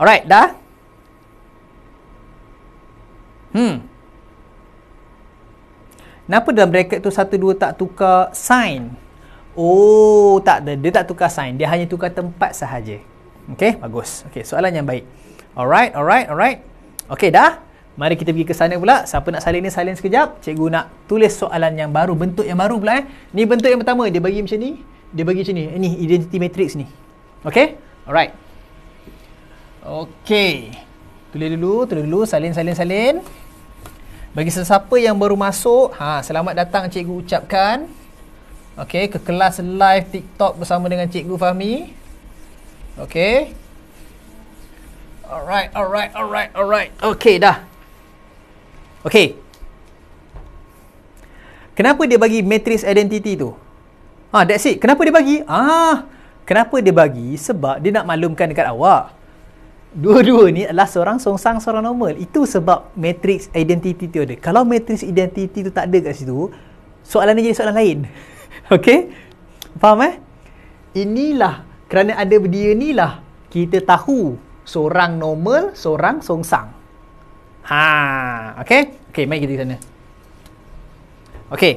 Alright, dah? Hmm. Kenapa dalam bracket tu satu dua tak tukar sign? Oh, tak ada. Dia tak tukar sign. Dia hanya tukar tempat sahaja. Okay, bagus. Okay, soalan yang baik. Alright, alright, alright. Okay, dah? Mari kita pergi ke sana pula. Siapa nak salin ni, salin sekejap. Cikgu nak tulis soalan yang baru. Bentuk yang baru pula eh. Ni bentuk yang pertama. Dia bagi macam ni. Dia bagi macam ni. Ini eh, identity matrix ni. Okay? Alright. Okay. Tulis dulu, tulis dulu. Salin, salin, salin. Bagi sesiapa yang baru masuk, ha, selamat datang cikgu ucapkan. Okey, ke kelas live TikTok bersama dengan Cikgu Fahmi. Okey. Alright, alright, alright, alright. Okey, dah. Okey. Kenapa dia bagi matrix identity tu? Ha, that's it. Kenapa dia bagi? Ah, kenapa dia bagi? Sebab dia nak maklumkan dekat awak. Dua-dua ni adalah seorang songsang seorang normal. Itu sebab matrix identity tu ada. Kalau matrix identity tu tak ada kat situ, soalan ni jadi soalan lain. Okey? Faham eh? Inilah kerana ada dia ni lah kita tahu seorang normal, seorang songsang. Ha, okey? Okey, mari kita ke sana. Okey.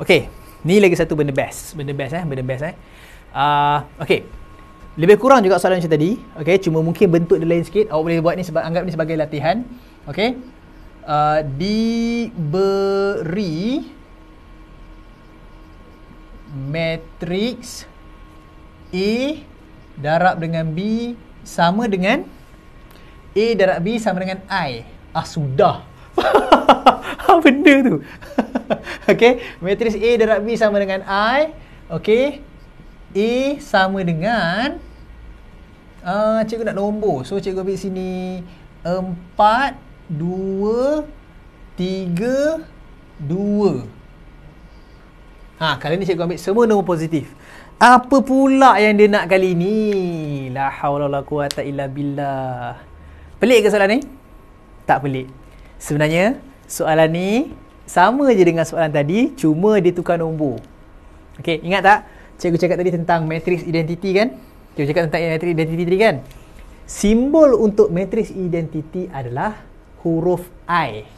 Okey, ni lagi satu benda best. Benda best eh, benda best eh. Ah, uh, okey. Lebih kurang juga soalan macam tadi. Okey, cuma mungkin bentuk dia lain sikit. Awak boleh buat ni sebab anggap ni sebagai latihan. Okey. Uh, diberi matriks A darab dengan B sama dengan A darab B sama dengan I. Ah sudah. Apa benda tu? okay, matriks A darab B sama dengan I. Okay, A sama dengan Uh, cikgu nak nombor. So, cikgu ambil sini. Empat, dua, tiga, dua. Ha, kali ni cikgu ambil semua nombor positif. Apa pula yang dia nak kali ni? La haula la quwata illa billah. Pelik ke soalan ni? Tak pelik. Sebenarnya soalan ni sama je dengan soalan tadi, cuma dia tukar nombor. Okey, ingat tak? Cikgu cakap tadi tentang matriks identiti kan? Cikgu cakap tentang matriks identiti tadi kan? Simbol untuk matriks identiti adalah huruf I.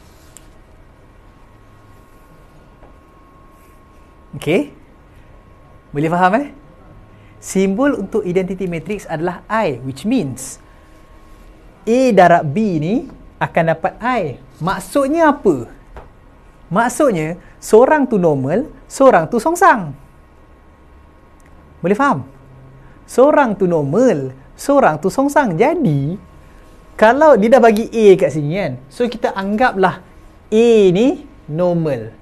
Okey? Boleh faham eh? Simbol untuk identiti matrix adalah I which means A darab B ni akan dapat I. Maksudnya apa? Maksudnya seorang tu normal, seorang tu songsang. Boleh faham? Seorang tu normal, seorang tu songsang. Jadi kalau dia dah bagi A kat sini kan. So kita anggaplah A ni normal.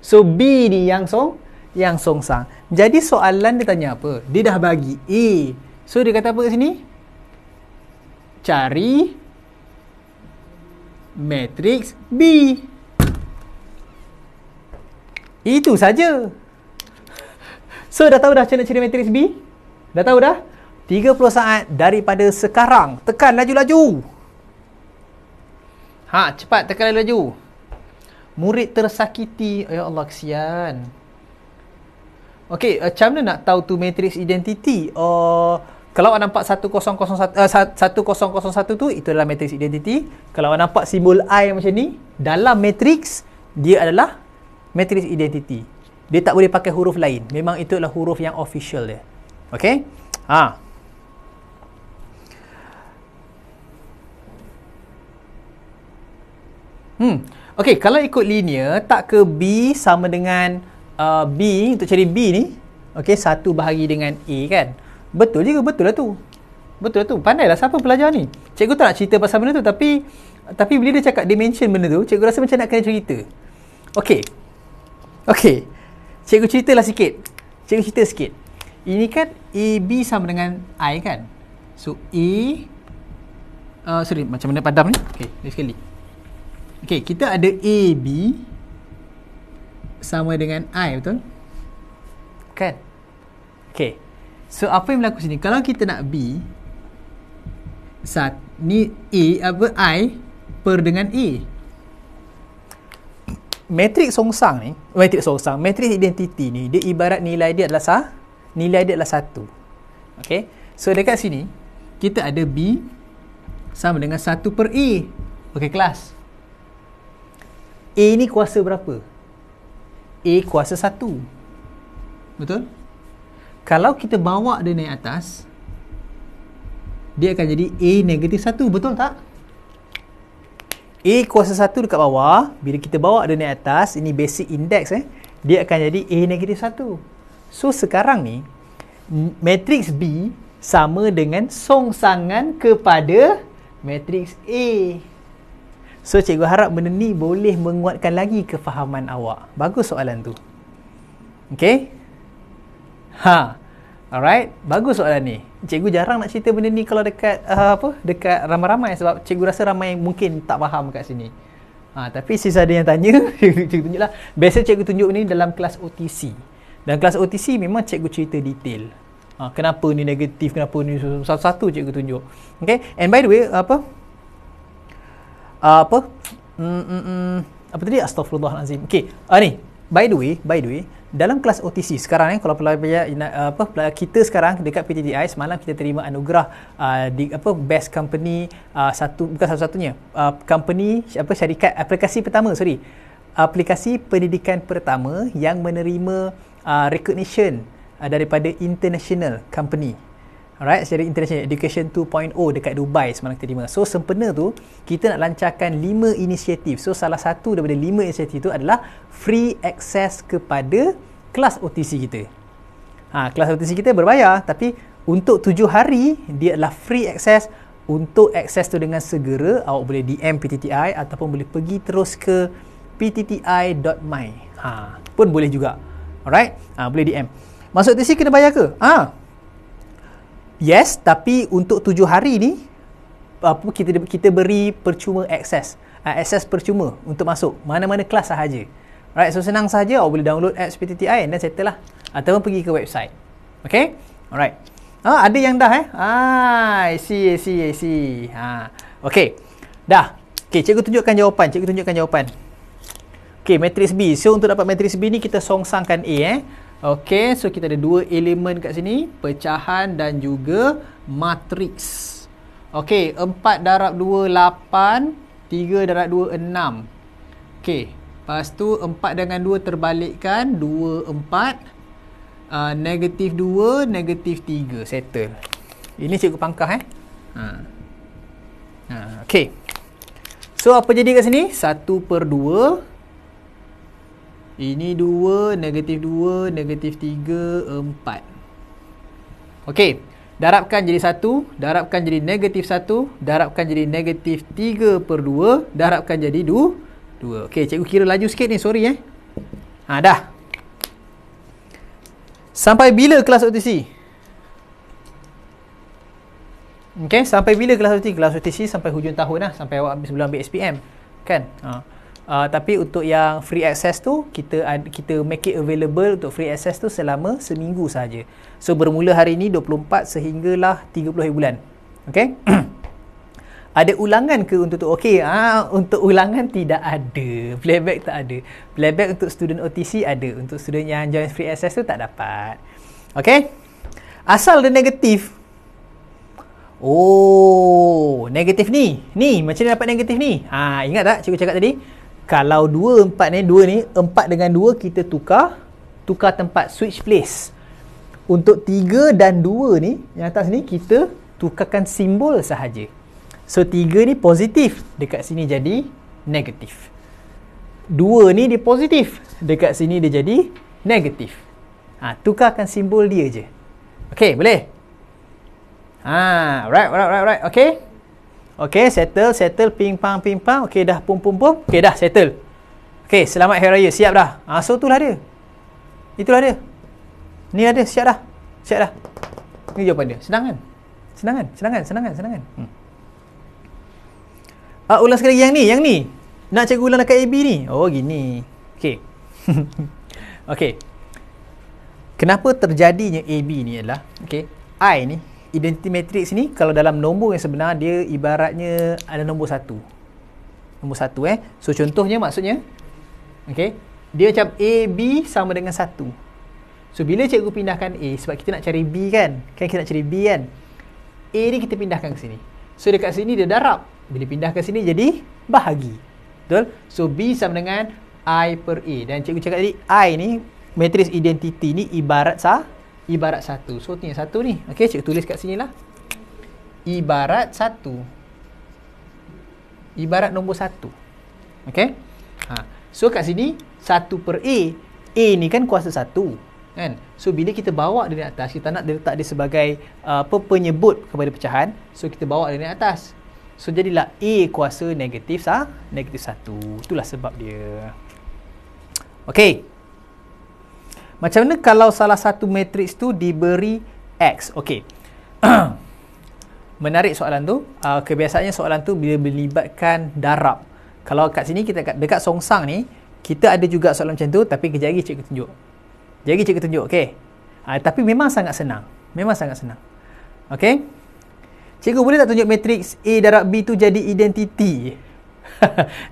So B ni yang song yang songsang. Jadi soalan dia tanya apa? Dia dah bagi A. So dia kata apa kat sini? Cari matrix B. Itu saja. So dah tahu dah cara nak cari matrix B? Dah tahu dah? 30 saat daripada sekarang. Tekan laju-laju. Ha, cepat tekan laju. Murid tersakiti. Ya Allah, kesian. Kesian. Okay, eh, macam mana nak tahu tu matrix identiti? Uh, oh, kalau awak nampak 1001, uh, 1001 tu, itu adalah matrix identiti. Kalau awak nampak simbol I macam ni, dalam matrix, dia adalah matrix identiti. Dia tak boleh pakai huruf lain. Memang itu adalah huruf yang official dia. Okay? Ha. Hmm. Okay, kalau ikut linear, tak ke B sama dengan uh, B untuk cari B ni okey satu bahagi dengan A kan betul juga betul lah tu betul lah tu lah. siapa pelajar ni cikgu tak nak cerita pasal benda tu tapi tapi bila dia cakap dimension benda tu cikgu rasa macam nak kena cerita okey okey cikgu ceritalah sikit cikgu cerita sikit ini kan b sama dengan I kan so A uh, sorry macam mana padam ni okey sekali Okay, kita ada AB sama dengan I betul? Kan? Okay. So apa yang berlaku sini? Kalau kita nak B, saat ni E apa I per dengan E. Matrix songsang ni, matrix songsang, matrix identiti ni, dia ibarat nilai dia adalah sah, nilai dia adalah satu. Okay. So dekat sini, kita ada B sama dengan satu per E. Okay kelas. A ni kuasa berapa? A kuasa 1 Betul? Kalau kita bawa dia naik atas Dia akan jadi A negatif 1 Betul tak? A kuasa 1 dekat bawah Bila kita bawa dia naik atas Ini basic index eh Dia akan jadi A negatif 1 So sekarang ni Matrix B sama dengan songsangan kepada matrix A. So cikgu harap benda ni boleh menguatkan lagi kefahaman awak. Bagus soalan tu. Okay? Ha. Alright, bagus soalan ni. Cikgu jarang nak cerita benda ni kalau dekat uh, apa? Dekat ramai-ramai sebab cikgu rasa ramai yang mungkin tak faham kat sini. Ha, tapi sis ada yang tanya, cikgu tunjuklah. Biasa cikgu tunjuk ni dalam kelas OTC. Dan kelas OTC memang cikgu cerita detail. Ha, kenapa ni negatif, kenapa ni satu-satu cikgu tunjuk. Okay, and by the way, apa? Ah, apa? Mm, mm, mm, apa tadi? Astaghfirullahalazim. Okey, ah ni. By the way, by the way, dalam kelas OTC sekarang ni eh, kalau pelajar ah, apa Pelajar kita sekarang dekat PTDI. semalam kita terima anugerah uh, di apa best company uh, satu bukan satu-satunya uh, company apa syarikat aplikasi pertama sorry aplikasi pendidikan pertama yang menerima uh, recognition uh, daripada international company Alright, secara international education 2.0 dekat Dubai semalam kita terima. So sempena tu kita nak lancarkan 5 inisiatif. So salah satu daripada 5 inisiatif tu adalah free access kepada kelas OTC kita. Ha, kelas OTC kita berbayar tapi untuk 7 hari dia adalah free access untuk access tu dengan segera awak boleh DM PTTI ataupun boleh pergi terus ke ptti.my. Ha, pun boleh juga. Alright? Ha, boleh DM. Masuk OTC kena bayar ke? Ah, ha. Yes, tapi untuk tujuh hari ni apa kita kita beri percuma akses. Uh, ah, akses percuma untuk masuk mana-mana kelas sahaja. Alright, so senang saja awak boleh download apps PTTI and then settle lah ataupun pergi ke website. Okay? Alright. Ah, ada yang dah eh? Ah, I see, I see, I see. Ha. Ah, okay. Dah. Okay, cikgu tunjukkan jawapan. Cikgu tunjukkan jawapan. Okay, matriks B. So, untuk dapat matriks B ni, kita songsangkan A eh. Okay, so kita ada dua elemen kat sini Pecahan dan juga matrix Okay, 4 darab 2, 8 3 darab 2, 6 Okay, lepas tu 4 dengan 2 terbalikkan 2, 4 uh, Negatif 2, negatif 3 Settle Ini cikgu pangkah eh ha. Ha, Okay So, apa jadi kat sini? 1 per 2 ini 2, negatif 2, negatif 3, 4. Okey. Darabkan jadi 1, darabkan jadi negatif 1, darabkan jadi negatif 3 per 2, darabkan jadi 2. 2. Okey, cikgu kira laju sikit ni, sorry eh. Ha, dah. Sampai bila kelas OTC? Okey, sampai bila kelas OTC? Kelas OTC sampai hujung tahun lah, sampai awak habis sebelum ambil SPM. Kan? Ha. Uh, tapi untuk yang free access tu kita kita make it available untuk free access tu selama seminggu saja. So bermula hari ini 24 sehinggalah 30 hari bulan. Okay? ada ulangan ke untuk tu? Okay, ah uh, untuk ulangan tidak ada. Playback tak ada. Playback untuk student OTC ada. Untuk student yang join free access tu tak dapat. Okay? Asal dia negatif. Oh, negatif ni. Ni, macam mana dapat negatif ni? Ha, ingat tak cikgu cakap tadi? kalau dua empat ni dua ni empat dengan dua kita tukar tukar tempat switch place untuk tiga dan dua ni yang atas ni kita tukarkan simbol sahaja so tiga ni positif dekat sini jadi negatif dua ni dia positif dekat sini dia jadi negatif ha, tukarkan simbol dia je Okay, boleh? Ha, right, right, right, right. Okay. Okay, settle, settle, ping pang, ping pang. Okay, dah pum pum pum. Okay, dah settle. Okay, selamat hari raya. Siap dah. Ha, so, itulah dia. Itulah dia. Ni ada, siap dah. Siap dah. Ni jawapan dia. Senang kan? Senang kan? Senang kan? Senang kan? Senang kan? Hmm. Ah, ulang sekali yang ni, yang ni. Nak cikgu ulang dekat AB ni. Oh, gini. Okay. okay. Kenapa terjadinya AB ni adalah, okay, I ni, identity matrix ni kalau dalam nombor yang sebenar dia ibaratnya ada nombor satu nombor satu eh so contohnya maksudnya okay dia macam A, B sama dengan satu so bila cikgu pindahkan A sebab kita nak cari B kan kan kita nak cari B kan A ni kita pindahkan ke sini so dekat sini dia darab bila pindah ke sini jadi bahagi betul so B sama dengan I per A dan cikgu cakap tadi I ni matrix identity ni ibarat sah ibarat satu. So tinggal satu ni. Okey, cik tulis kat sini lah. Ibarat satu. Ibarat nombor satu. Okey. Ha. So kat sini, satu per A. A ni kan kuasa satu. Kan? So bila kita bawa dia di atas, kita nak dia letak dia sebagai uh, apa uh, penyebut kepada pecahan. So kita bawa dia di atas. So jadilah A kuasa negatif sah, negatif satu. Itulah sebab dia. Okey. Macam mana kalau salah satu matrix tu diberi X? Okey. Menarik soalan tu. Uh, kebiasaannya soalan tu bila melibatkan darab. Kalau kat sini kita dekat dekat songsang ni, kita ada juga soalan macam tu tapi kejap lagi cikgu tunjuk. Kejap lagi cikgu tunjuk, okey. Uh, tapi memang sangat senang. Memang sangat senang. Okey. Cikgu boleh tak tunjuk matrix A darab B tu jadi identiti?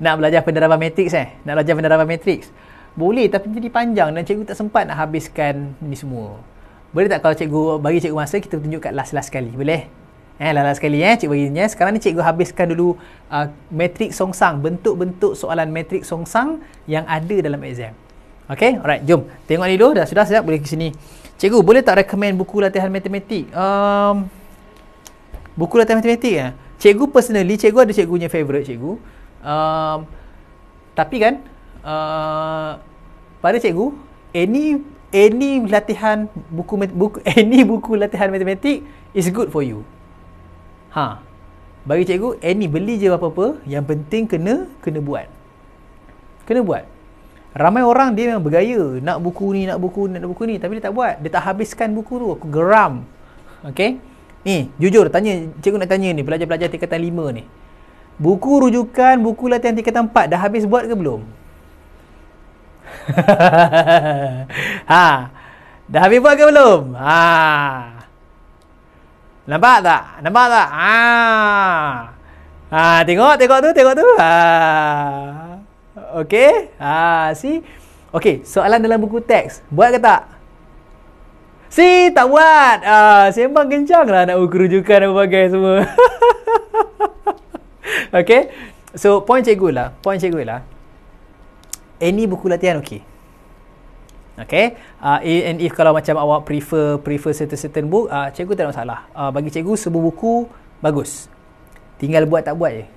Nak belajar pendaraban matrix eh? Nak belajar pendaraban matrix? Boleh tapi jadi panjang dan cikgu tak sempat nak habiskan ni semua. Boleh tak kalau cikgu bagi cikgu masa kita tunjuk kat last-last sekali? Boleh? Eh, last-last sekali eh cikgu bagi ya. Sekarang ni cikgu habiskan dulu uh, matrik songsang. Bentuk-bentuk soalan matrik songsang yang ada dalam exam. Okay, alright. Jom. Tengok ni dulu. Dah sudah siap boleh ke sini. Cikgu, boleh tak recommend buku latihan matematik? Um, buku latihan matematik ya? Eh? Cikgu personally, cikgu ada cikgu cikgunya favourite cikgu. Um, tapi kan, uh, pada cikgu any any latihan buku buku any buku latihan matematik is good for you ha bagi cikgu any beli je apa-apa yang penting kena kena buat kena buat ramai orang dia memang bergaya nak buku ni nak buku ni nak buku ni tapi dia tak buat dia tak habiskan buku tu aku geram okey ni jujur tanya cikgu nak tanya ni pelajar-pelajar tingkatan 5 ni buku rujukan buku latihan tingkatan 4 dah habis buat ke belum ha. Dah habis buat ke belum? Ha. Nampak tak? Nampak tak? Ha. Ha, tengok, tengok tu, tengok tu. Ha. okay. Ha, see? okay. soalan dalam buku teks. Buat ke tak? Si, tak buat. Ah, sembang kencang lah nak berkerujukan apa guys semua. okay. So, point cikgu lah. Point cikgu lah any buku latihan okey. Okay, uh, and if e kalau macam awak prefer prefer certain certain book, uh, cikgu tak ada masalah. Uh, bagi cikgu sebuah buku bagus. Tinggal buat tak buat je.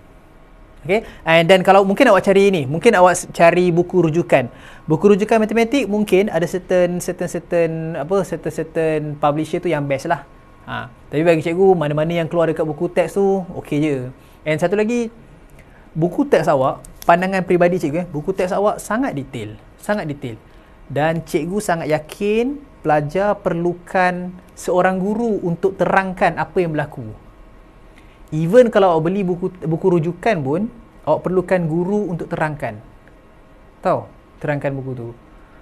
Okay, and then kalau mungkin awak cari ini, mungkin awak cari buku rujukan. Buku rujukan matematik mungkin ada certain certain certain apa certain certain publisher tu yang best lah. Ha. Tapi bagi cikgu mana-mana yang keluar dekat buku teks tu okey je. And satu lagi buku teks awak pandangan peribadi cikgu eh, buku teks awak sangat detail, sangat detail. Dan cikgu sangat yakin pelajar perlukan seorang guru untuk terangkan apa yang berlaku. Even kalau awak beli buku buku rujukan pun, awak perlukan guru untuk terangkan. Tahu? Terangkan buku tu.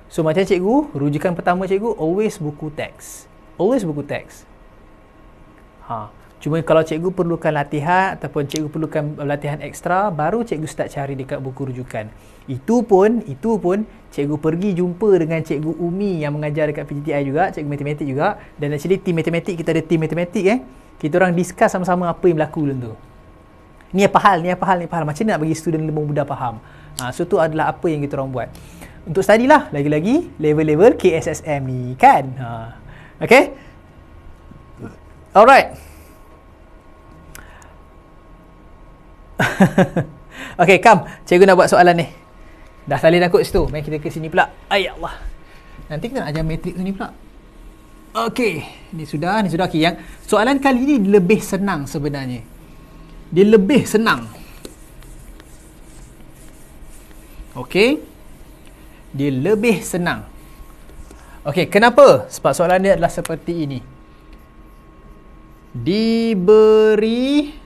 So macam cikgu, rujukan pertama cikgu always buku teks. Always buku teks. Ha. Cuma kalau cikgu perlukan latihan ataupun cikgu perlukan latihan ekstra baru cikgu start cari dekat buku rujukan. Itu pun, itu pun cikgu pergi jumpa dengan cikgu Umi yang mengajar dekat PTTI juga, cikgu matematik juga dan actually team matematik kita ada team matematik eh. Kita orang discuss sama-sama apa yang berlaku dulu tu. Ni apa hal, ni apa hal, ni apa hal. Macam mana nak bagi student lebih mudah faham. Ha, so tu adalah apa yang kita orang buat. Untuk study lah lagi-lagi level-level KSSM ni kan. Ha. Okay. Alright. Okay kam. Cikgu nak buat soalan ni. Dah salin aku situ. Mari kita ke sini pula. Ay Allah. Nanti kita nak ajar matrik ni pula. Okay, Ni sudah, ni sudah. Okey, yang soalan kali ni lebih senang sebenarnya. Dia lebih senang. Okay, Dia lebih senang. Okay, kenapa? Sebab soalan dia adalah seperti ini. Diberi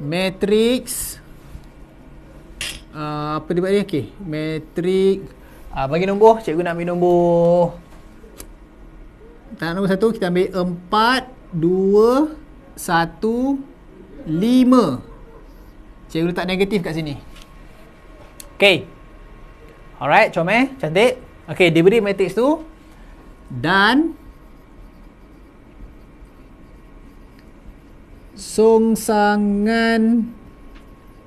matrix uh, apa dia buat ni okey matrix uh, bagi nombor cikgu nak ambil nombor tak nombor satu kita ambil 4 2 1 cikgu letak negatif kat sini Okay, alright comel cantik okey diberi matrix tu dan song sangan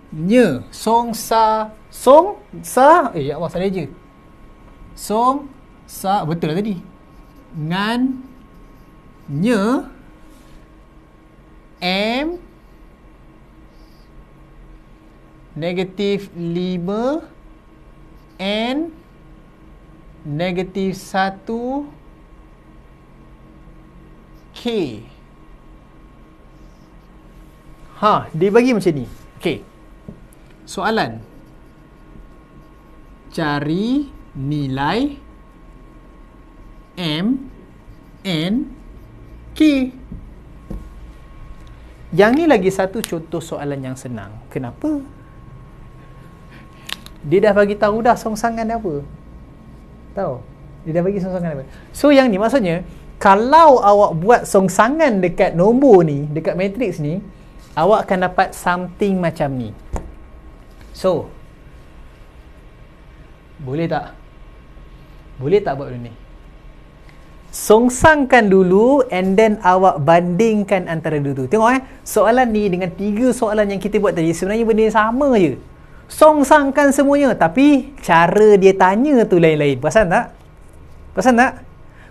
nye song sa song sa eh ya Allah salah je song sa betul lah tadi ngan nye m negatif 5 n negatif 1 k Ha, dia bagi macam ni. Okey. Soalan. Cari nilai M N K. Yang ni lagi satu contoh soalan yang senang. Kenapa? Dia dah bagi tahu dah songsangan dia apa. Tahu? Dia dah bagi songsangan apa. So yang ni maksudnya kalau awak buat songsangan dekat nombor ni, dekat matrix ni, awak akan dapat something macam ni so boleh tak boleh tak buat benda ni songsangkan dulu and then awak bandingkan antara dua tu tengok eh soalan ni dengan tiga soalan yang kita buat tadi sebenarnya benda yang sama je songsangkan semuanya tapi cara dia tanya tu lain-lain perasan tak perasan tak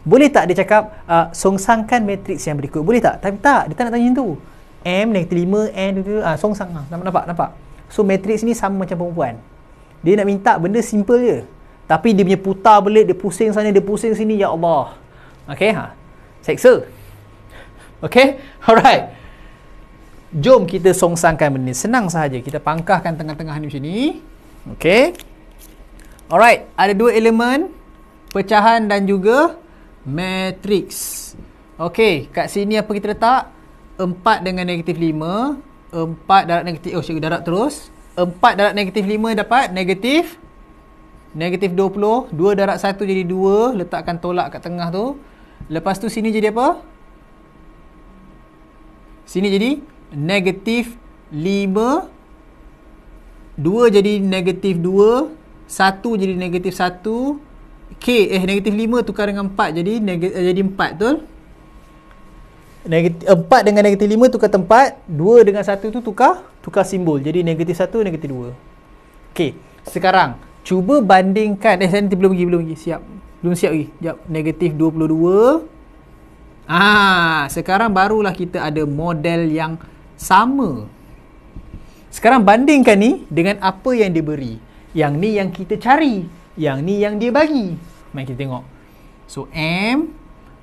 boleh tak dia cakap uh, songsangkan matriks yang berikut boleh tak tapi tak dia tak nak tanya tu M negatif 5 N tu ah song sang ah, nampak nampak nampak so matrix ni sama macam perempuan dia nak minta benda simple je tapi dia punya putar belit dia pusing sana dia pusing sini ya Allah Okay ha seksa Okay, alright jom kita songsangkan benda ni senang sahaja kita pangkahkan tengah-tengah ni macam ni okey alright ada dua elemen pecahan dan juga matrix Okay, kat sini apa kita letak 4 dengan negatif 5 4 darat negatif oh cikgu darat terus 4 darat negatif 5 dapat negatif negatif 20 2 darat 1 jadi 2 letakkan tolak kat tengah tu lepas tu sini jadi apa sini jadi negatif 5 2 jadi negatif 2 1 jadi negatif 1 K eh negatif 5 tukar dengan 4 jadi negatif, eh, jadi 4 tu negatif, empat dengan negatif lima tukar tempat dua dengan satu tu tukar tukar simbol jadi negatif satu negatif dua Okey, sekarang cuba bandingkan eh nanti belum pergi belum pergi siap belum siap lagi jap negatif 22 ah sekarang barulah kita ada model yang sama sekarang bandingkan ni dengan apa yang dia beri yang ni yang kita cari yang ni yang dia bagi mari kita tengok so m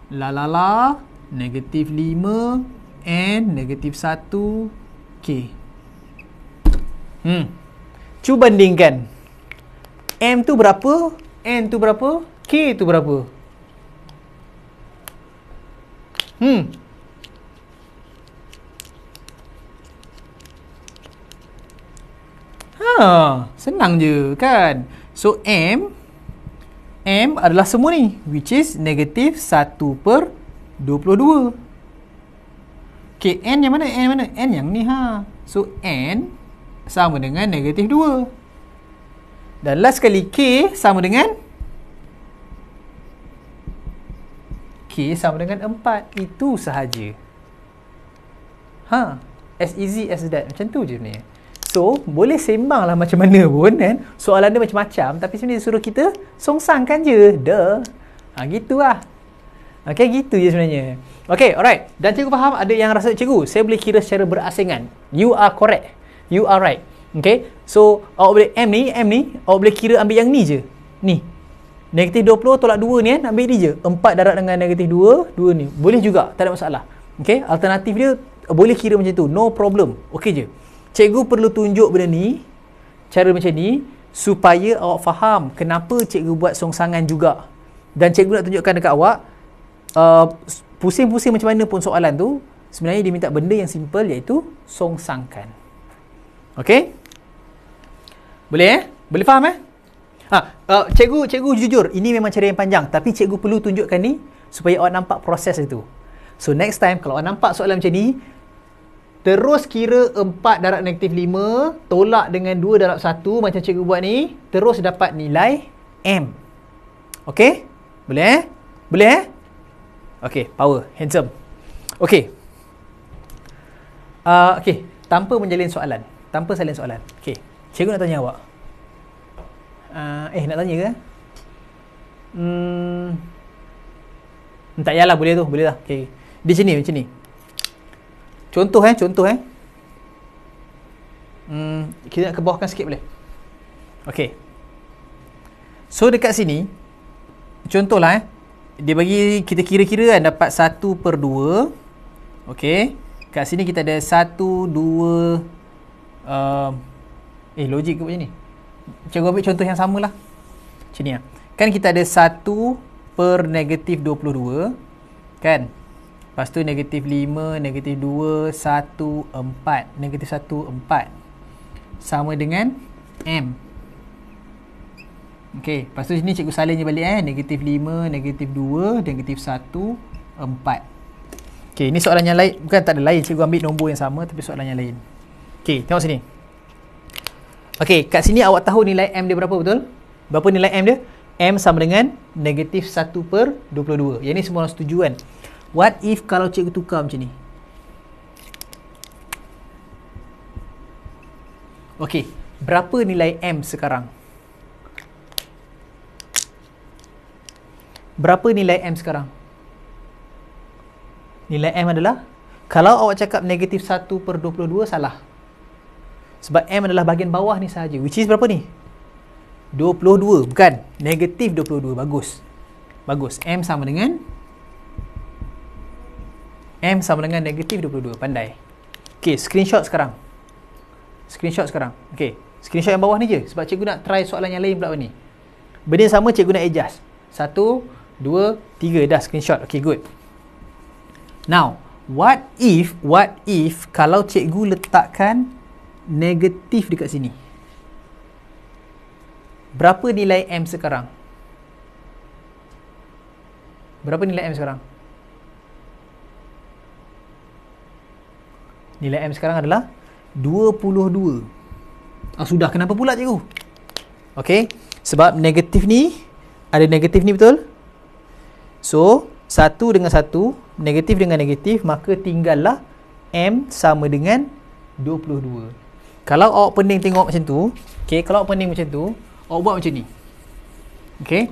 la la la negatif 5 and negatif 1 K hmm. cuba bandingkan M tu berapa N tu berapa K tu berapa hmm Ha, senang je kan So M M adalah semua ni Which is negatif 1 per 22. Okay, n yang mana? n mana? n yang ni ha. So, n sama dengan negatif 2. Dan last sekali, k sama dengan? k sama dengan 4. Itu sahaja. Ha, as easy as that. Macam tu je ni. So, boleh sembang lah macam mana pun kan. Soalan dia macam-macam tapi sebenarnya suruh kita songsangkan je. Duh. Ha, gitu lah. Okay, gitu je sebenarnya. Okay, alright. Dan cikgu faham ada yang rasa, cikgu, saya boleh kira secara berasingan. You are correct. You are right. Okay, so awak boleh M ni, M ni, awak boleh kira ambil yang ni je. Ni. Negatif 20 tolak 2 ni kan, ambil ni je. 4 darat dengan negatif 2, 2 ni. Boleh juga, tak ada masalah. Okay, alternatif dia boleh kira macam tu. No problem. Okay je. Cikgu perlu tunjuk benda ni, cara macam ni, supaya awak faham kenapa cikgu buat songsangan juga. Dan cikgu nak tunjukkan dekat awak, Uh, pusing-pusing macam mana pun soalan tu sebenarnya dia minta benda yang simple iaitu sangkan ok boleh eh boleh faham eh ha, uh, cikgu cikgu jujur ini memang cara yang panjang tapi cikgu perlu tunjukkan ni supaya awak nampak proses itu so next time kalau awak nampak soalan macam ni Terus kira 4 darab negatif 5 Tolak dengan 2 darab 1 Macam cikgu buat ni Terus dapat nilai M Okay? Boleh eh? Boleh eh? Okay, power, handsome. Okay. Uh, okay, tanpa menjalin soalan. Tanpa salin soalan. Okay, cikgu nak tanya awak. Uh, eh, nak tanya ke? Hmm, hmm tak payahlah, boleh tu. Boleh lah. Okay. Di sini, macam ni. Contoh eh, contoh eh. Hmm, kita nak kebawahkan sikit boleh? Okay. So, dekat sini, contohlah eh dia bagi kita kira-kira kan dapat 1 per 2 ok kat sini kita ada 1, 2 uh, eh logik ke macam ni cikgu ambil contoh yang sama lah macam ni lah kan kita ada 1 per negatif 22 kan lepas tu negatif 5 negatif 2 1 4 negatif 1 4 sama dengan M Okey, lepas tu sini cikgu salinnya balik eh. Negatif 5, negatif 2, negatif 1, 4. Okey, ini soalan yang lain. Bukan tak ada lain. Cikgu ambil nombor yang sama tapi soalan yang lain. Okey, tengok sini. Okey, kat sini awak tahu nilai M dia berapa betul? Berapa nilai M dia? M sama dengan negatif 1 per 22. Yang ni semua orang setuju kan? What if kalau cikgu tukar macam ni? Okey, berapa nilai M sekarang? Berapa nilai M sekarang? Nilai M adalah Kalau awak cakap negatif 1 per 22 salah Sebab M adalah bahagian bawah ni sahaja Which is berapa ni? 22 bukan Negatif 22 bagus Bagus M sama dengan M sama dengan negatif 22 Pandai Okay screenshot sekarang Screenshot sekarang Okay Screenshot yang bawah ni je Sebab cikgu nak try soalan yang lain pula ni Benda sama cikgu nak adjust Satu dua, tiga dah screenshot. Okay, good. Now, what if, what if kalau cikgu letakkan negatif dekat sini? Berapa nilai M sekarang? Berapa nilai M sekarang? Nilai M sekarang adalah 22. Ah, sudah, kenapa pula cikgu? Okay, sebab negatif ni, ada negatif ni betul? So, satu dengan satu, Negatif dengan negatif Maka tinggallah M sama dengan 22 Kalau awak pening tengok macam tu Okay, kalau awak pening macam tu Awak buat macam ni Okay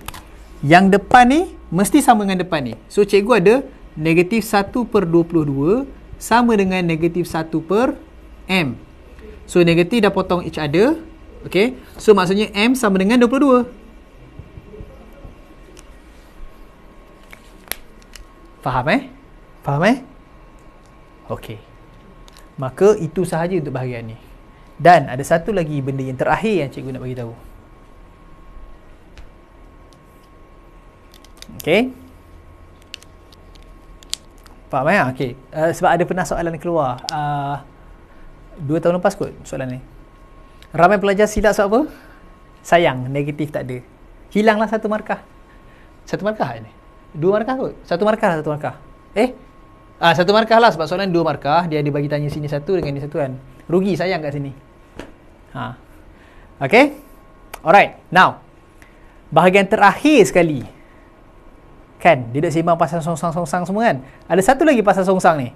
Yang depan ni Mesti sama dengan depan ni So, cikgu ada Negatif 1 per 22 Sama dengan negatif 1 per M So, negatif dah potong each other Okay So, maksudnya M sama dengan Faham eh? Faham eh? Okey. Maka itu sahaja untuk bahagian ni. Dan ada satu lagi benda yang terakhir yang cikgu nak bagi tahu. Okey. Faham eh? Okey. Uh, sebab ada pernah soalan keluar. Uh, dua tahun lepas kot soalan ni. Ramai pelajar silap sebab apa? Sayang, negatif tak ada. Hilanglah satu markah. Satu markah ni. Eh? dua markah kot. Satu markah lah, satu markah. Eh? Ah, satu markah lah sebab soalan dua markah. Dia ada bagi tanya sini satu dengan ini satu kan. Rugi sayang kat sini. Ha. Okay? Alright. Now. Bahagian terakhir sekali. Kan? Dia duduk sembang pasal songsang-songsang semua kan? Ada satu lagi pasal songsang ni.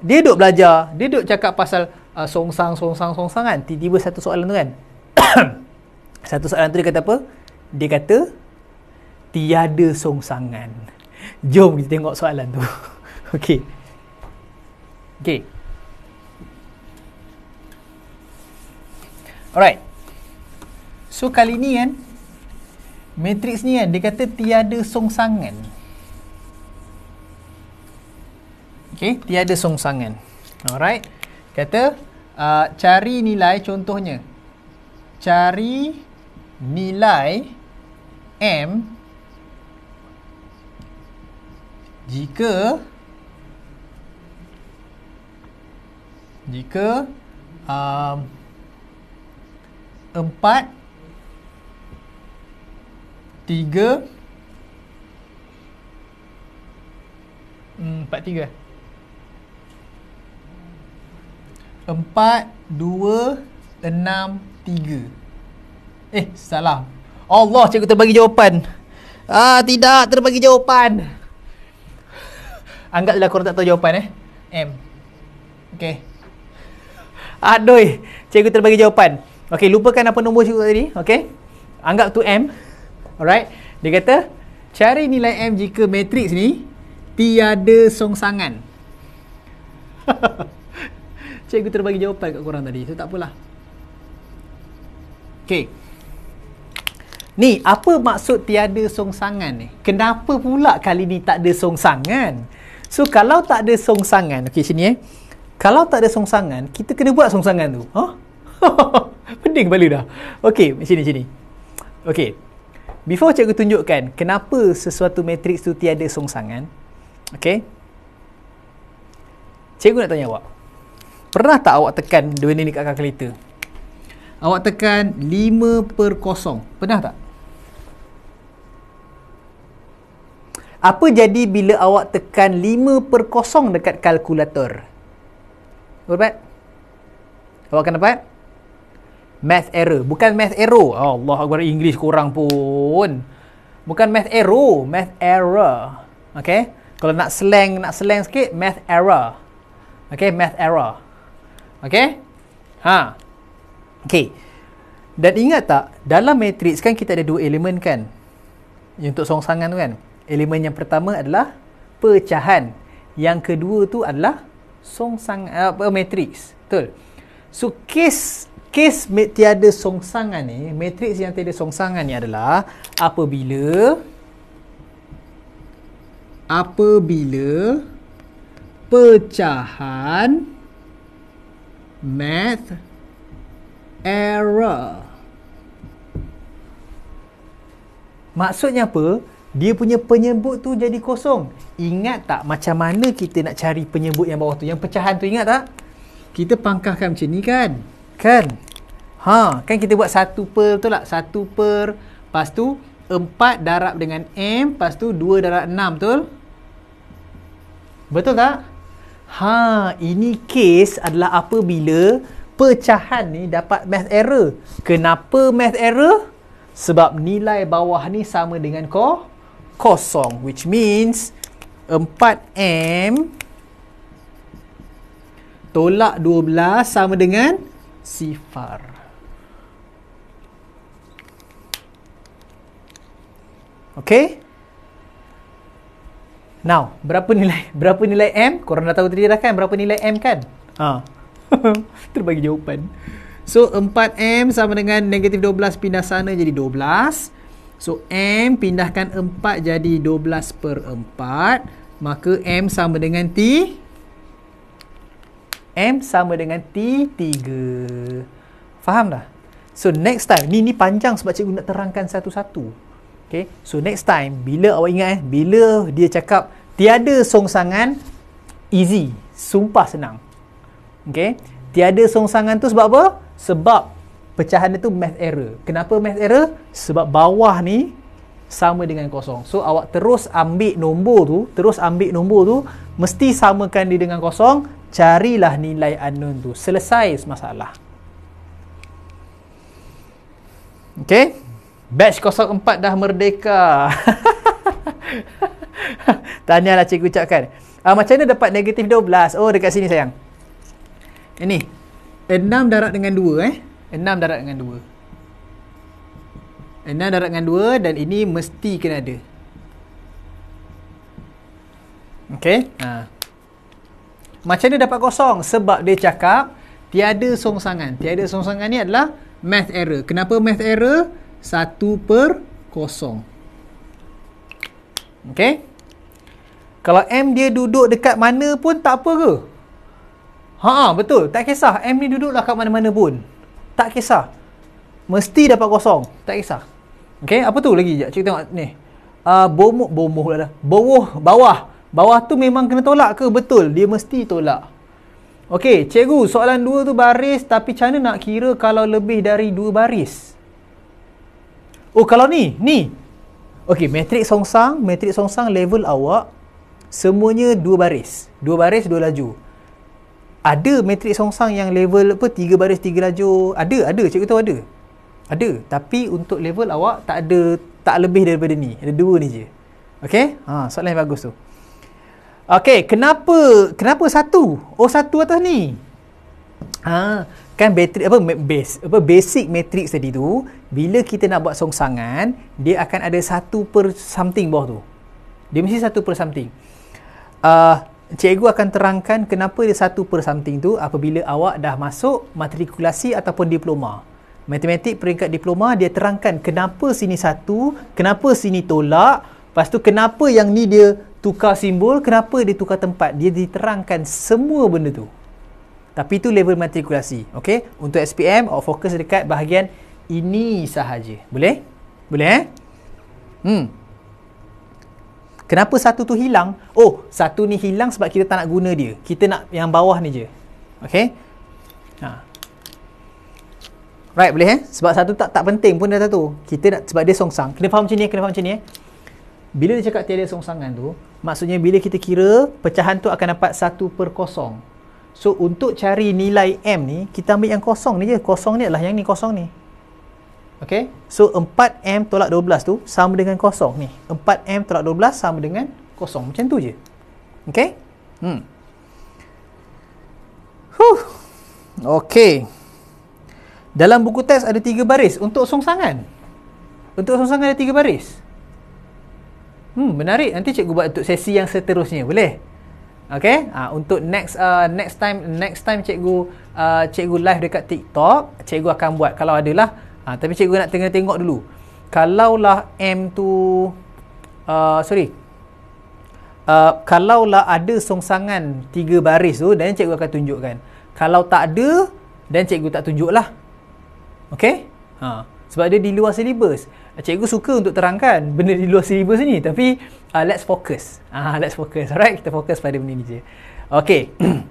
Dia duduk belajar. Dia duduk cakap pasal uh, ah, songsang-songsang-songsang kan? Tiba-tiba satu soalan tu kan? satu soalan tu dia kata apa? Dia kata tiada songsangan. Jom kita tengok soalan tu. Okey. Okey. Alright. So kali ni kan matrix ni kan dia kata tiada songsangan. Okey, tiada songsangan. Alright. Kata uh, cari nilai contohnya. Cari nilai M jika jika um, empat tiga hmm, empat tiga empat dua enam tiga eh salah Allah cikgu terbagi jawapan ah tidak terbagi jawapan Anggaplah korang tak tahu jawapan eh. M. Okay. adoi, Cikgu terbagi jawapan. Okay. Lupakan apa nombor cikgu tadi. Okay. Anggap tu M. Alright. Dia kata. Cari nilai M jika matrix ni. Tiada songsangan. cikgu terbagi jawapan kat korang tadi. So tak apalah. Okay. Ni, apa maksud tiada songsangan ni? Kenapa pula kali ni tak ada songsangan? So kalau tak ada songsangan, okay sini eh. Kalau tak ada songsangan, kita kena buat songsangan tu. Ha? Huh? Pening kepala dah. Okey, sini sini. Okay, Before cikgu tunjukkan kenapa sesuatu matrix tu tiada songsangan. Okay, Cikgu nak tanya awak. Pernah tak awak tekan dua ni dekat kalkulator? Awak tekan 5 per kosong. Pernah tak? Apa jadi bila awak tekan 5 per 0 dekat kalkulator? Dapat? Awak akan dapat? Math error. Bukan math error. Oh, Allah Akbar, English kurang pun. Bukan math error. Math error. Okay? Kalau nak slang, nak slang sikit, math error. Okay? Math error. Okay? Ha. Okay. Dan ingat tak, dalam matrix kan kita ada dua elemen kan? Untuk songsangan tu kan? elemen yang pertama adalah pecahan yang kedua tu adalah songsang eh, apa uh, matrix betul so kes kes tiada songsangan ni matrix yang tiada songsangan ni adalah apabila apabila pecahan math error maksudnya apa dia punya penyebut tu jadi kosong ingat tak macam mana kita nak cari penyebut yang bawah tu yang pecahan tu ingat tak kita pangkahkan macam ni kan kan ha kan kita buat satu per tu lah satu per lepas tu empat darab dengan M lepas tu dua darab enam tu? betul tak ha ini case adalah apabila pecahan ni dapat math error kenapa math error sebab nilai bawah ni sama dengan kor kosong which means 4M tolak 12 sama dengan sifar. Okay. Now, berapa nilai berapa nilai M? Korang dah tahu tadi dah kan berapa nilai M kan? Ha. Terbagi jawapan. So, 4M sama dengan negatif 12 pindah sana jadi 12. So M pindahkan 4 jadi 12 per 4 Maka M sama dengan T M sama dengan T 3 Faham dah? So next time, ni ni panjang sebab cikgu nak terangkan satu-satu Okay, so next time bila awak ingat eh Bila dia cakap tiada songsangan Easy, sumpah senang Okay, tiada songsangan tu sebab apa? Sebab pecahan dia tu math error. Kenapa math error? Sebab bawah ni sama dengan kosong. So awak terus ambil nombor tu, terus ambil nombor tu, mesti samakan dia dengan kosong, carilah nilai unknown tu. Selesai masalah. Okay? Batch 04 dah merdeka. Tahniahlah cikgu ucapkan. Uh, macam mana dapat negatif 12? Oh, dekat sini sayang. Ini. 6 darat dengan 2 eh. Enam darat dengan dua Enam darat dengan dua Dan ini mesti kena ada Okay ha. Macam mana dapat kosong? Sebab dia cakap Tiada songsangan Tiada songsangan ni adalah Math error Kenapa math error? Satu per kosong Okay Kalau M dia duduk dekat mana pun tak apa ke? Ha betul tak kisah M ni duduklah kat mana-mana pun tak kisah. Mesti dapat kosong. Tak kisah. Okey, apa tu lagi? Jap, cik tengok ni. Uh, bomoh, bomoh lah dah. bawah. Bawah tu memang kena tolak ke? Betul, dia mesti tolak. Okey, cikgu, soalan dua tu baris tapi macam nak kira kalau lebih dari dua baris? Oh, kalau ni, ni. Okey, matrik songsang, matrik songsang level awak semuanya dua baris. Dua baris, dua laju ada matrik songsang yang level apa tiga baris tiga lajur ada ada cikgu tahu ada ada tapi untuk level awak tak ada tak lebih daripada ni ada dua ni je okey ha soalan yang bagus tu okey kenapa kenapa satu oh satu atas ni ha kan bateri apa base apa basic matrix tadi tu bila kita nak buat songsangan dia akan ada satu per something bawah tu dia mesti satu per something uh, cikgu akan terangkan kenapa dia satu per something tu apabila awak dah masuk matrikulasi ataupun diploma. Matematik peringkat diploma dia terangkan kenapa sini satu, kenapa sini tolak, lepas tu kenapa yang ni dia tukar simbol, kenapa dia tukar tempat. Dia diterangkan semua benda tu. Tapi itu level matrikulasi. Okay? Untuk SPM, awak fokus dekat bahagian ini sahaja. Boleh? Boleh eh? Hmm. Kenapa satu tu hilang? Oh, satu ni hilang sebab kita tak nak guna dia. Kita nak yang bawah ni je. Okay? Ha. Right, boleh eh? Sebab satu tak tak penting pun data tu. Kita nak, sebab dia songsang. Kena faham macam ni, eh? kena faham macam ni eh. Bila dia cakap tiada songsangan tu, maksudnya bila kita kira, pecahan tu akan dapat satu per kosong. So, untuk cari nilai M ni, kita ambil yang kosong ni je. Kosong ni adalah yang ni, kosong ni. Okay So 4M tolak 12 tu Sama dengan kosong ni 4M tolak 12 sama dengan kosong Macam tu je Okay Hmm Huh Okay Dalam buku teks ada tiga baris Untuk songsangan Untuk songsangan ada tiga baris Hmm menarik Nanti cikgu buat untuk sesi yang seterusnya Boleh Okay ha, Untuk next uh, next time Next time cikgu uh, Cikgu live dekat TikTok Cikgu akan buat Kalau adalah ha, tapi cikgu nak tengok tengok dulu kalaulah M tu uh, sorry uh, kalaulah ada songsangan tiga baris tu dan cikgu akan tunjukkan kalau tak ada dan cikgu tak tunjuklah ok ha. sebab dia di luar syllabus cikgu suka untuk terangkan benda di luar syllabus ni tapi uh, let's focus uh, let's focus alright kita fokus pada benda ni je Okay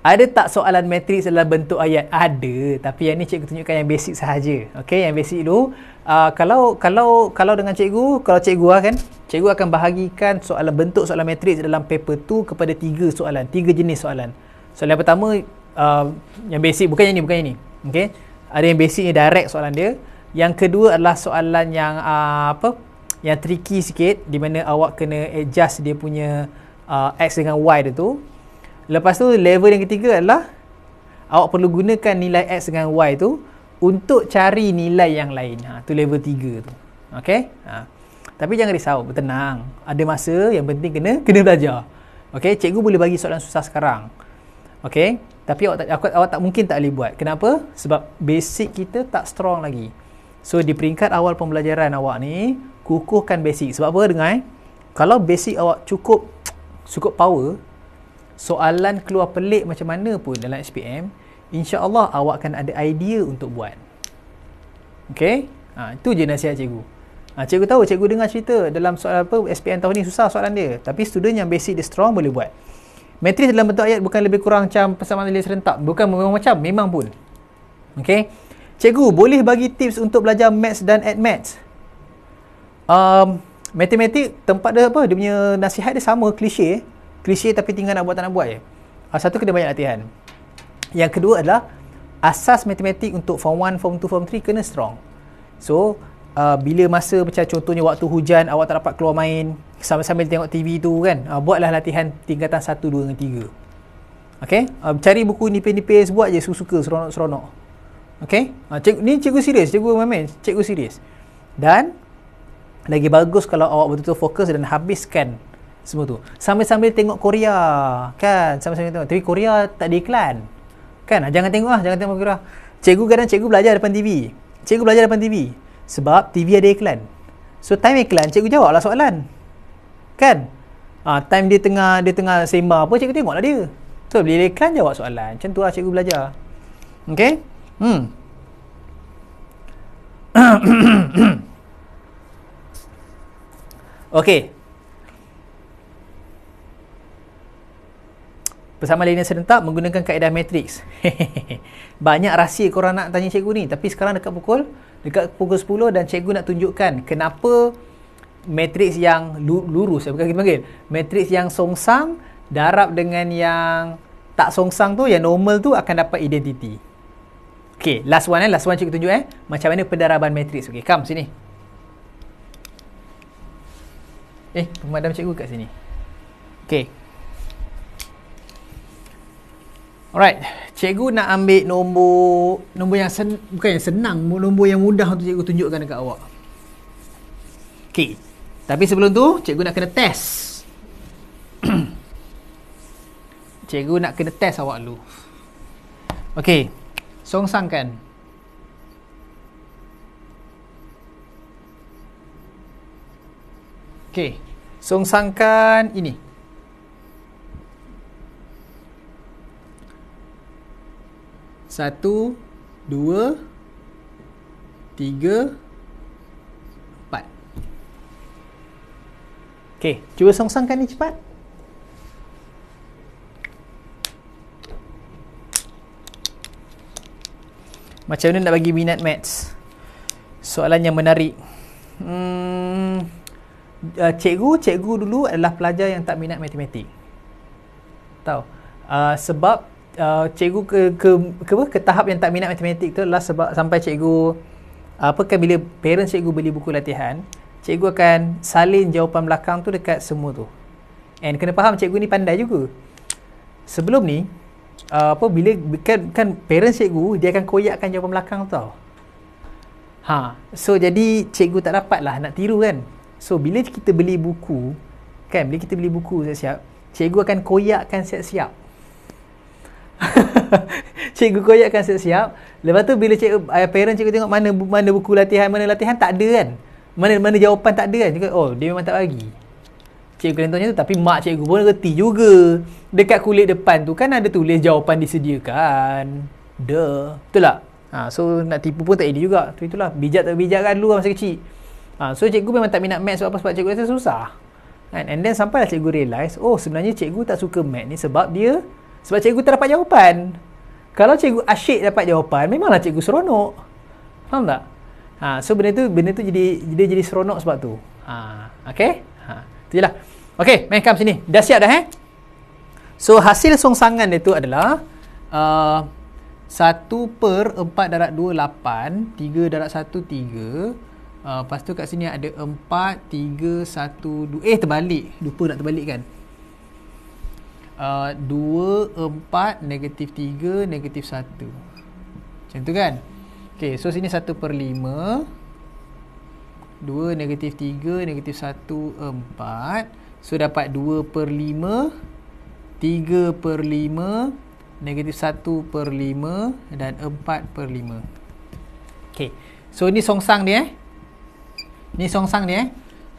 Ada tak soalan matriks dalam bentuk ayat? Ada. Tapi yang ni cikgu tunjukkan yang basic sahaja. Okey, yang basic dulu. Uh, kalau kalau kalau dengan cikgu, kalau cikgu lah kan, cikgu akan bahagikan soalan bentuk soalan matriks dalam paper tu kepada tiga soalan, tiga jenis soalan. Soalan pertama uh, yang basic bukan yang ni, bukan yang ni. Okey. Ada yang basic ni direct soalan dia. Yang kedua adalah soalan yang uh, apa? Yang tricky sikit di mana awak kena adjust dia punya uh, x dengan y dia tu Lepas tu level yang ketiga adalah awak perlu gunakan nilai X dengan Y tu untuk cari nilai yang lain. Ha, tu level 3 tu. Okay? Ha. Tapi jangan risau, bertenang. Ada masa yang penting kena kena belajar. Okay? Cikgu boleh bagi soalan susah sekarang. Okay? Tapi awak tak, aku, awak tak mungkin tak boleh buat. Kenapa? Sebab basic kita tak strong lagi. So, di peringkat awal pembelajaran awak ni, kukuhkan basic. Sebab apa dengan? Kalau basic awak cukup cukup power, soalan keluar pelik macam mana pun dalam SPM insya Allah awak akan ada idea untuk buat Okay, ha, itu je nasihat cikgu ha, cikgu tahu cikgu dengar cerita dalam soalan apa SPM tahun ni susah soalan dia tapi student yang basic dia strong boleh buat matriks dalam bentuk ayat bukan lebih kurang macam persamaan nilai serentak bukan memang macam memang pun Okay, cikgu boleh bagi tips untuk belajar maths dan add maths um, matematik tempat dia apa dia punya nasihat dia sama klise klise tapi tinggal nak buat tak nak buat je uh, satu kena banyak latihan yang kedua adalah asas matematik untuk form 1 form 2 form 3 kena strong so uh, bila masa macam contohnya waktu hujan awak tak dapat keluar main sambil-sambil tengok TV tu kan uh, buatlah latihan tingkatan 1, 2 dan 3 Okay? uh, cari buku nipis-nipis buat je suka-suka seronok-seronok Okay? uh, cik, ni cikgu serius cikgu main cikgu serius dan lagi bagus kalau awak betul-betul fokus dan habiskan semua tu sambil-sambil tengok Korea kan sambil-sambil tengok tapi Korea tak ada iklan kan jangan tengok lah jangan tengok Korea cikgu kadang cikgu belajar depan TV cikgu belajar depan TV sebab TV ada iklan so time iklan cikgu jawab lah soalan kan ha, time dia tengah dia tengah sembah apa cikgu tengok lah dia so bila dia iklan jawab soalan macam tu lah cikgu belajar ok hmm ok Persamaan linear serentak menggunakan kaedah matrix Banyak rahsia korang nak tanya cikgu ni. Tapi sekarang dekat pukul dekat pukul 10 dan cikgu nak tunjukkan kenapa matrix yang lurus. Bukan kita panggil. matrix yang songsang darab dengan yang tak songsang tu, yang normal tu akan dapat identiti. Okay, last one eh. Last one cikgu tunjuk eh. Macam mana pendaraban matrix Okay, come sini. Eh, pemadam cikgu kat sini. Okay, Alright, cikgu nak ambil nombor nombor yang sen, bukan yang senang, nombor yang mudah untuk cikgu tunjukkan dekat awak. Okay. Tapi sebelum tu, cikgu nak kena test. cikgu nak kena test awak dulu. Okay. Songsangkan. Okay. Songsangkan ini. Satu Dua Tiga Empat Okay, cuba sangsangkan ni cepat Macam mana nak bagi minat maths? Soalan yang menarik hmm, uh, Cikgu, cikgu dulu adalah pelajar yang tak minat matematik Tahu? Uh, sebab uh, cikgu ke ke, ke ke ke tahap yang tak minat matematik tu lah sebab sampai cikgu uh, apa kan bila parents cikgu beli buku latihan cikgu akan salin jawapan belakang tu dekat semua tu and kena faham cikgu ni pandai juga sebelum ni uh, apa bila kan, kan parents cikgu dia akan koyakkan jawapan belakang tau ha so jadi cikgu tak dapat lah nak tiru kan so bila kita beli buku kan bila kita beli buku siap-siap cikgu akan koyakkan siap-siap cikgu koyak kan siap-siap. Lepas tu bila cikgu eh, parent cikgu tengok mana mana buku latihan, mana latihan tak ada kan. Mana mana jawapan tak ada kan. Cikgu, oh, dia memang tak bagi. Cikgu kena tu tapi mak cikgu pun reti juga. Dekat kulit depan tu kan ada tulis jawapan disediakan. Duh. Betul tak? Ha, so nak tipu pun tak ada juga. Tu itulah bijak tak bijak kan dulu masa kecil. Ha, so cikgu memang tak minat math sebab apa? Sebab cikgu rasa susah. Kan? And, then sampai lah cikgu realize, oh sebenarnya cikgu tak suka math ni sebab dia sebab cikgu tak dapat jawapan. Kalau cikgu asyik dapat jawapan, memanglah cikgu seronok. Faham tak? Ha, so benda tu benda tu jadi jadi jadi seronok sebab tu. Ha, okey? Ha, tu jelah. Okey, main kam sini. Dah siap dah eh? So hasil songsangan dia tu adalah uh, 1 per 4 darat 2, 8 3 darat 1, 3 uh, Lepas tu kat sini ada 4, 3, 1, 2 Eh terbalik, lupa nak terbalik kan uh, 2, 4, negatif 3, negatif 1 macam tu kan ok so sini 1 per 5 2, negatif 3, negatif 1, 4 so dapat 2 per 5 3 per 5 negatif 1 per 5 dan 4 per 5 ok so ni songsang dia eh ni songsang dia eh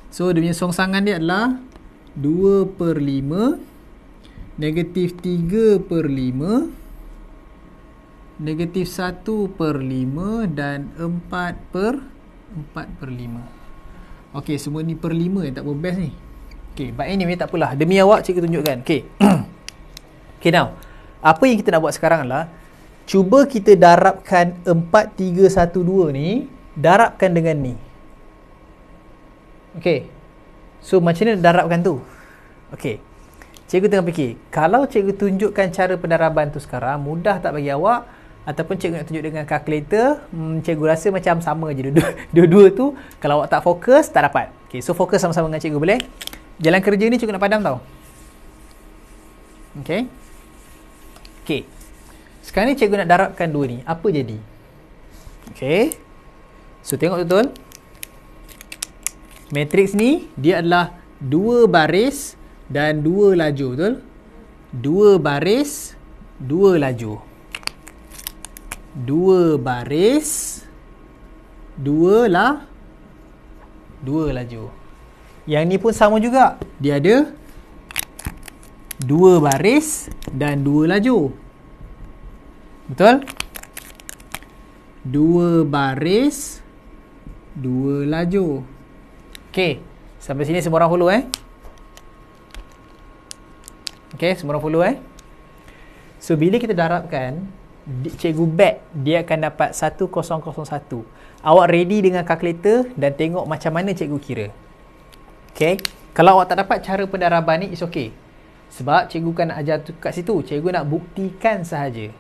so dia punya songsangan dia adalah 2 per 5 negatif 3 per 5 negatif 1 per 5 dan 4 per 4 per 5 ok semua ni per 5 yang tak boleh best ni ok but anyway tak apalah demi awak cikgu tunjukkan ok ok now apa yang kita nak buat sekarang adalah cuba kita darabkan 4 3 1 2 ni darabkan dengan ni ok so macam ni darabkan tu Okey, Cikgu tengah fikir, kalau cikgu tunjukkan cara pendaraban tu sekarang, mudah tak bagi awak? Ataupun cikgu nak tunjuk dengan kalkulator, hmm, cikgu rasa macam sama je dua-dua, dua-dua tu. Kalau awak tak fokus, tak dapat. Okay, so fokus sama-sama dengan cikgu boleh? Jalan kerja ni cikgu nak padam tau. Okay. Okay. Sekarang ni cikgu nak darabkan dua ni. Apa jadi? Okay. So tengok betul Matrix ni, dia adalah dua baris dan dua laju betul dua baris dua laju dua baris dua lah dua laju yang ni pun sama juga dia ada dua baris dan dua laju betul dua baris dua laju okey sampai sini semua orang follow eh Okay, semua orang follow eh. So, bila kita darabkan, cikgu bet dia akan dapat 1001. Awak ready dengan kalkulator dan tengok macam mana cikgu kira. Okay, kalau awak tak dapat cara pendaraban ni, it's okay. Sebab cikgu kan nak ajar tu kat situ. Cikgu nak buktikan sahaja.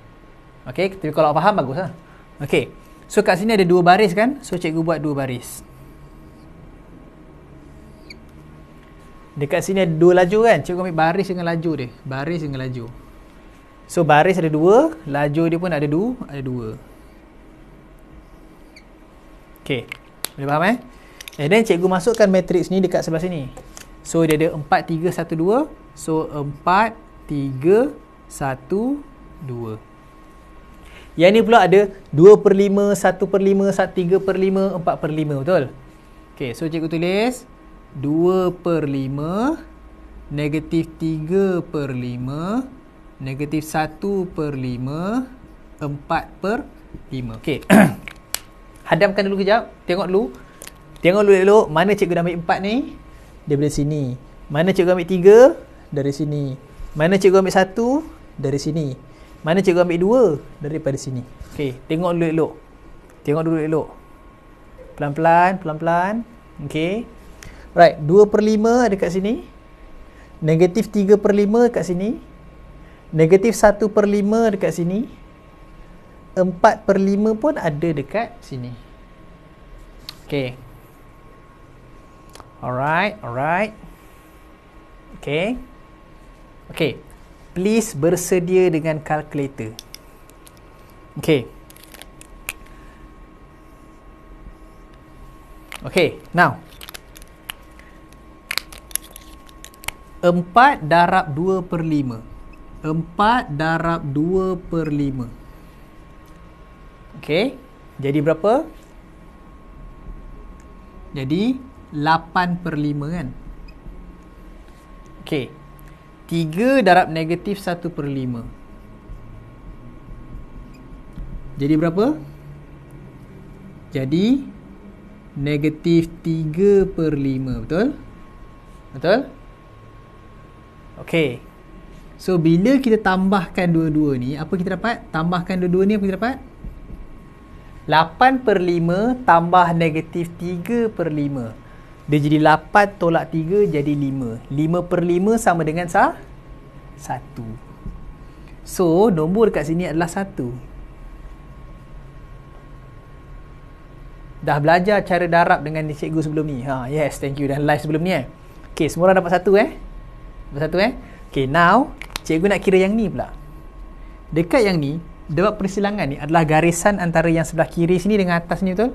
Okay, tapi kalau awak faham, baguslah. Okay, so kat sini ada dua baris kan? So, cikgu buat dua baris. Dekat sini ada dua laju kan? Cikgu ambil baris dengan laju dia. Baris dengan laju. So baris ada dua, laju dia pun ada dua, ada dua. Okay. Boleh faham eh? And eh, then cikgu masukkan matriks ni dekat sebelah sini. So dia ada 4, 3, 1, 2. So 4, 3, 1, 2. Yang ni pula ada 2 per 5, 1 per 5, 3 per 5, 4 per 5 betul? Okay, so cikgu tulis 2 per 5 Negatif 3 per 5 Negatif 1 per 5 4 per 5 Okay, Hadamkan dulu kejap Tengok dulu Tengok dulu elok Mana cikgu dah ambil 4 ni Daripada sini Mana cikgu ambil 3 Dari sini Mana cikgu ambil 1 Dari sini Mana cikgu ambil 2 Daripada sini Okay, Tengok dulu elok Tengok dulu elok Pelan-pelan Pelan-pelan okay? Right, 2 per 5 ada kat sini Negatif 3 per 5 kat sini Negatif 1 per 5 dekat sini 4 per 5 pun ada dekat sini Okay Alright, alright Okay Okay Please bersedia dengan kalkulator Okay Okay, now empat darab dua per lima, empat darab dua per lima, Okey, jadi berapa? Jadi lapan per lima kan? Okey, Tiga darab negatif satu per lima, Jadi berapa? Jadi negatif tiga per 5, betul? Betul? Okay. So, bila kita tambahkan dua-dua ni, apa kita dapat? Tambahkan dua-dua ni, apa kita dapat? 8 per 5 tambah negatif 3 per 5. Dia jadi 8 tolak 3 jadi 5. 5 per 5 sama dengan sah? 1. So, nombor kat sini adalah 1. Dah belajar cara darab dengan cikgu sebelum ni? Ha, yes, thank you. Dan live sebelum ni eh? Okay, semua orang dapat 1 eh? Satu eh Okay now Cikgu nak kira yang ni pula Dekat yang ni dapat persilangan ni adalah garisan antara yang sebelah kiri sini dengan atas ni betul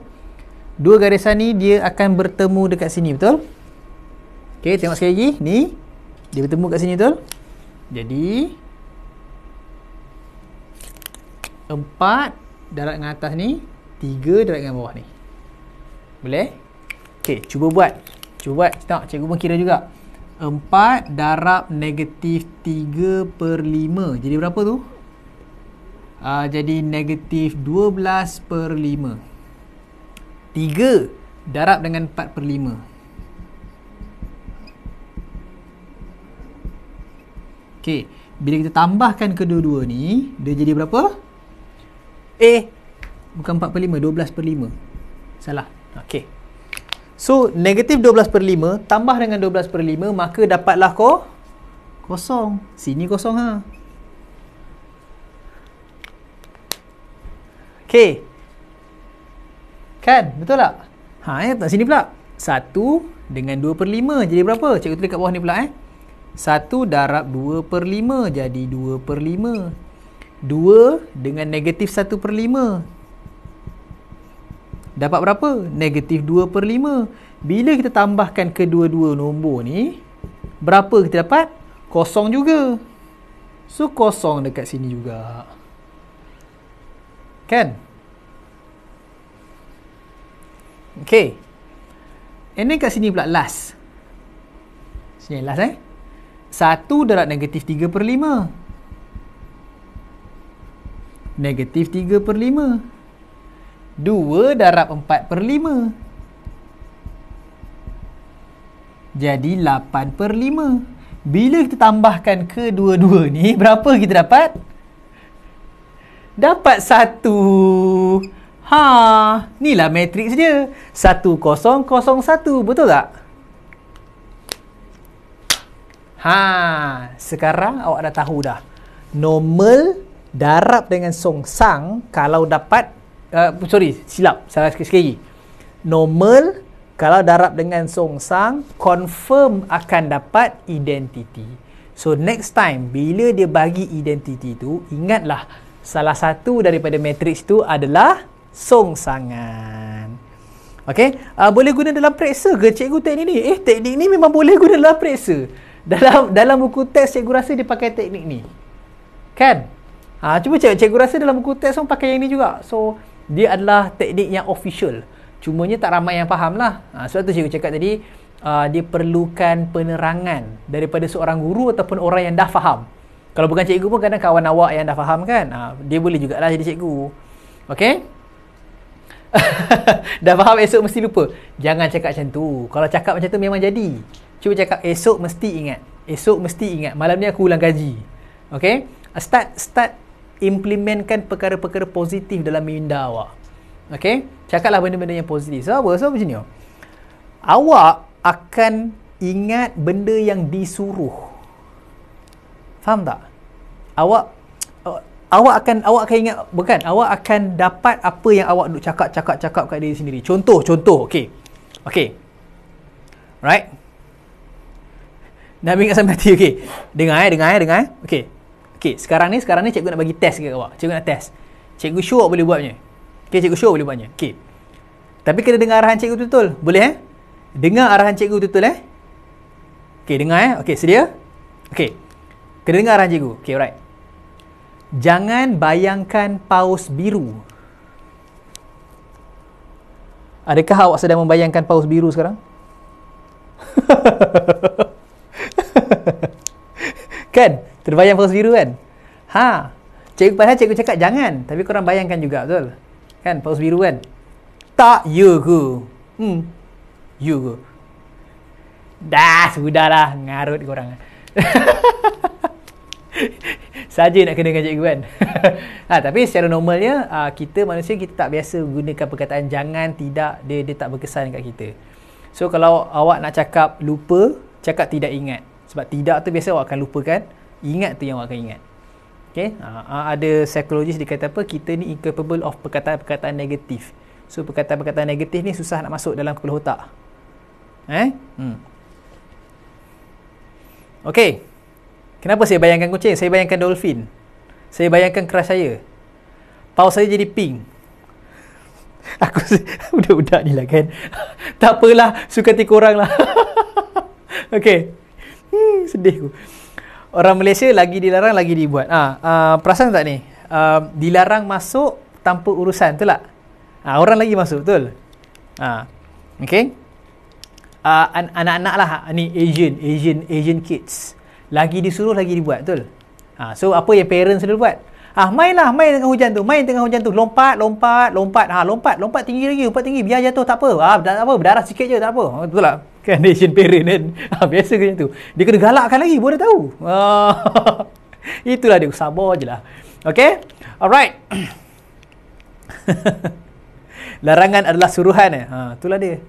Dua garisan ni dia akan bertemu dekat sini betul Okay tengok sekali lagi ni Dia bertemu kat sini betul Jadi empat darat dengan atas ni tiga darat dengan bawah ni Boleh? Okay cuba buat Cuba buat tengok cikgu pun kira juga 4 darab negatif 3 per 5 jadi berapa tu? Uh, jadi negatif 12 per 5 3 darab dengan 4 per 5 ok bila kita tambahkan kedua-dua ni dia jadi berapa? eh bukan 4 per 5 12 per 5 salah ok So, negatif 12 per 5 tambah dengan 12 per 5 maka dapatlah ko kosong. Sini kosong ha. Okay. Kan? Betul tak? Ha, eh, tak sini pula. 1 dengan 2 per 5 jadi berapa? Cikgu tulis kat bawah ni pula eh. 1 darab 2 per 5 jadi 2 per 5. 2 dengan negatif 1 per dapat berapa? Negatif 2 per 5. Bila kita tambahkan kedua-dua nombor ni, berapa kita dapat? Kosong juga. So, kosong dekat sini juga. Kan? Okay. And then kat sini pula last. Sini last eh. Satu darab negatif 3 per 5. Negatif 3 per 2 darab 4 per 5 Jadi 8 per 5 Bila kita tambahkan kedua-dua ni Berapa kita dapat? Dapat 1 Ha, ni lah matriks dia. 1 0 0 1, betul tak? Ha, sekarang awak dah tahu dah. Normal darab dengan song sang kalau dapat uh, sorry silap salah sekali normal kalau darab dengan song sang confirm akan dapat identiti so next time bila dia bagi identiti tu ingatlah salah satu daripada matrix tu adalah song sangan Okay, uh, boleh guna dalam periksa ke cikgu teknik ni? Eh, teknik ni memang boleh guna dalam periksa. Dalam dalam buku teks cikgu rasa dia pakai teknik ni. Kan? Ha, cuba cikgu, cikgu rasa dalam buku teks pun pakai yang ni juga. So, dia adalah teknik yang official cumanya tak ramai yang faham lah ha, sebab tu cikgu cakap tadi uh, dia perlukan penerangan daripada seorang guru ataupun orang yang dah faham kalau bukan cikgu pun kadang kawan awak yang dah faham kan ha, dia boleh jugalah jadi cikgu Okay dah faham esok mesti lupa jangan cakap macam tu kalau cakap macam tu memang jadi cuba cakap esok mesti ingat esok mesti ingat malam ni aku ulang gaji Okay start start implementkan perkara-perkara positif dalam minda awak. Okay? Cakaplah benda-benda yang positif. So, apa? So, macam ni. Awak akan ingat benda yang disuruh. Faham tak? Awak awak akan awak akan ingat bukan awak akan dapat apa yang awak duk cakap-cakap-cakap kat diri sendiri. Contoh, contoh. Okey. Okey. Right. Nabi ingat sampai hati okey. Dengar eh, dengar eh, dengar eh. Okey. Okay, sekarang ni sekarang ni cikgu nak bagi test ke awak? Cikgu nak test. Cikgu sure boleh buatnya. Okay, cikgu sure boleh buatnya. Okay. Tapi kena dengar arahan cikgu betul. Boleh eh? Dengar arahan cikgu betul eh? Okay, dengar eh. Okey, sedia? Okey. Kena dengar arahan cikgu. Okay, alright. Jangan bayangkan paus biru. Adakah awak sedang membayangkan paus biru sekarang? Kan? Terbayang poros biru kan? Ha. Cikgu padahal cikgu cakap jangan. Tapi korang bayangkan juga betul. Kan? Poros biru kan? Tak you ya ku. Hmm. You ya ku. Dah sudahlah. Ngarut orang Saja nak kena dengan cikgu kan. ha, tapi secara normalnya ah, kita manusia kita tak biasa gunakan perkataan jangan, tidak, dia dia tak berkesan dekat kita. So kalau awak nak cakap lupa, cakap tidak ingat sebab tidak tu biasa awak akan lupakan ingat tu yang awak akan ingat okay? uh, ada psikologis dia kata apa kita ni incapable of perkataan-perkataan negatif so perkataan-perkataan negatif ni susah nak masuk dalam kepala otak eh hmm. Okey. Kenapa saya bayangkan kucing? Saya bayangkan dolphin. Saya bayangkan crush saya. Paus saya jadi pink. Aku budak-budak ni lah kan. tak apalah, suka tiko orang lah. Okay. Hmm, sedih aku. Orang Malaysia lagi dilarang lagi dibuat. Ah, ha, uh, perasan tak ni? Uh, dilarang masuk tanpa urusan, tu lah. Ha, orang lagi masuk, betul? Ah. Ha, okay uh, ah, anak-anak lah ni Asian, Asian, Asian kids. Lagi disuruh lagi dibuat, betul? Ha, so apa yang parents dulu buat? ah mainlah main tengah hujan tu main tengah hujan tu lompat lompat lompat ha lompat lompat tinggi lagi lompat tinggi biar jatuh tak apa ah tak apa berdarah sikit je tak apa ha, ah, betul lah kan nation parent kan ah, ha, biasa macam tu dia kena galakkan lagi boleh tahu ha, itulah dia sabar je lah Okay? alright larangan adalah suruhan eh ha itulah dia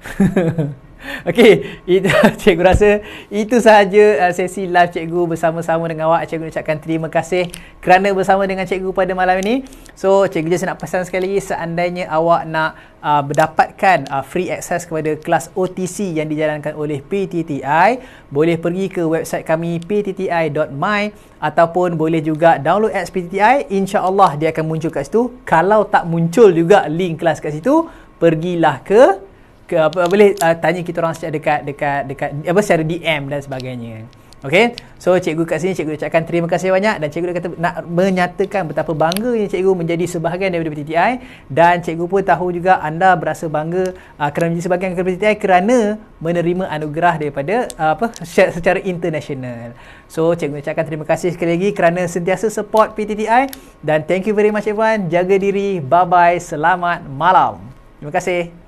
Okey, itu cikgu rasa itu sahaja uh, sesi live cikgu bersama-sama dengan awak. Cikgu ucapkan terima kasih kerana bersama dengan cikgu pada malam ini. So, cikgu just nak pesan sekali lagi seandainya awak nak uh, mendapatkan uh, free access kepada kelas OTC yang dijalankan oleh PTTI, boleh pergi ke website kami ptti.my ataupun boleh juga download apps PTTI. InsyaAllah dia akan muncul kat situ. Kalau tak muncul juga link kelas kat situ, pergilah ke ke apa boleh uh, tanya kita orang secara dekat dekat dekat apa secara DM dan sebagainya. Okay, so cikgu kat sini cikgu ucapkan terima kasih banyak dan cikgu dah kata nak menyatakan betapa bangganya cikgu menjadi sebahagian daripada PTTI dan cikgu pun tahu juga anda berasa bangga uh, kerana menjadi sebahagian daripada PTTI kerana menerima anugerah daripada uh, apa secara, secara international. So cikgu ucapkan terima kasih sekali lagi kerana sentiasa support PTTI dan thank you very much everyone. Jaga diri. Bye bye. Selamat malam. Terima kasih.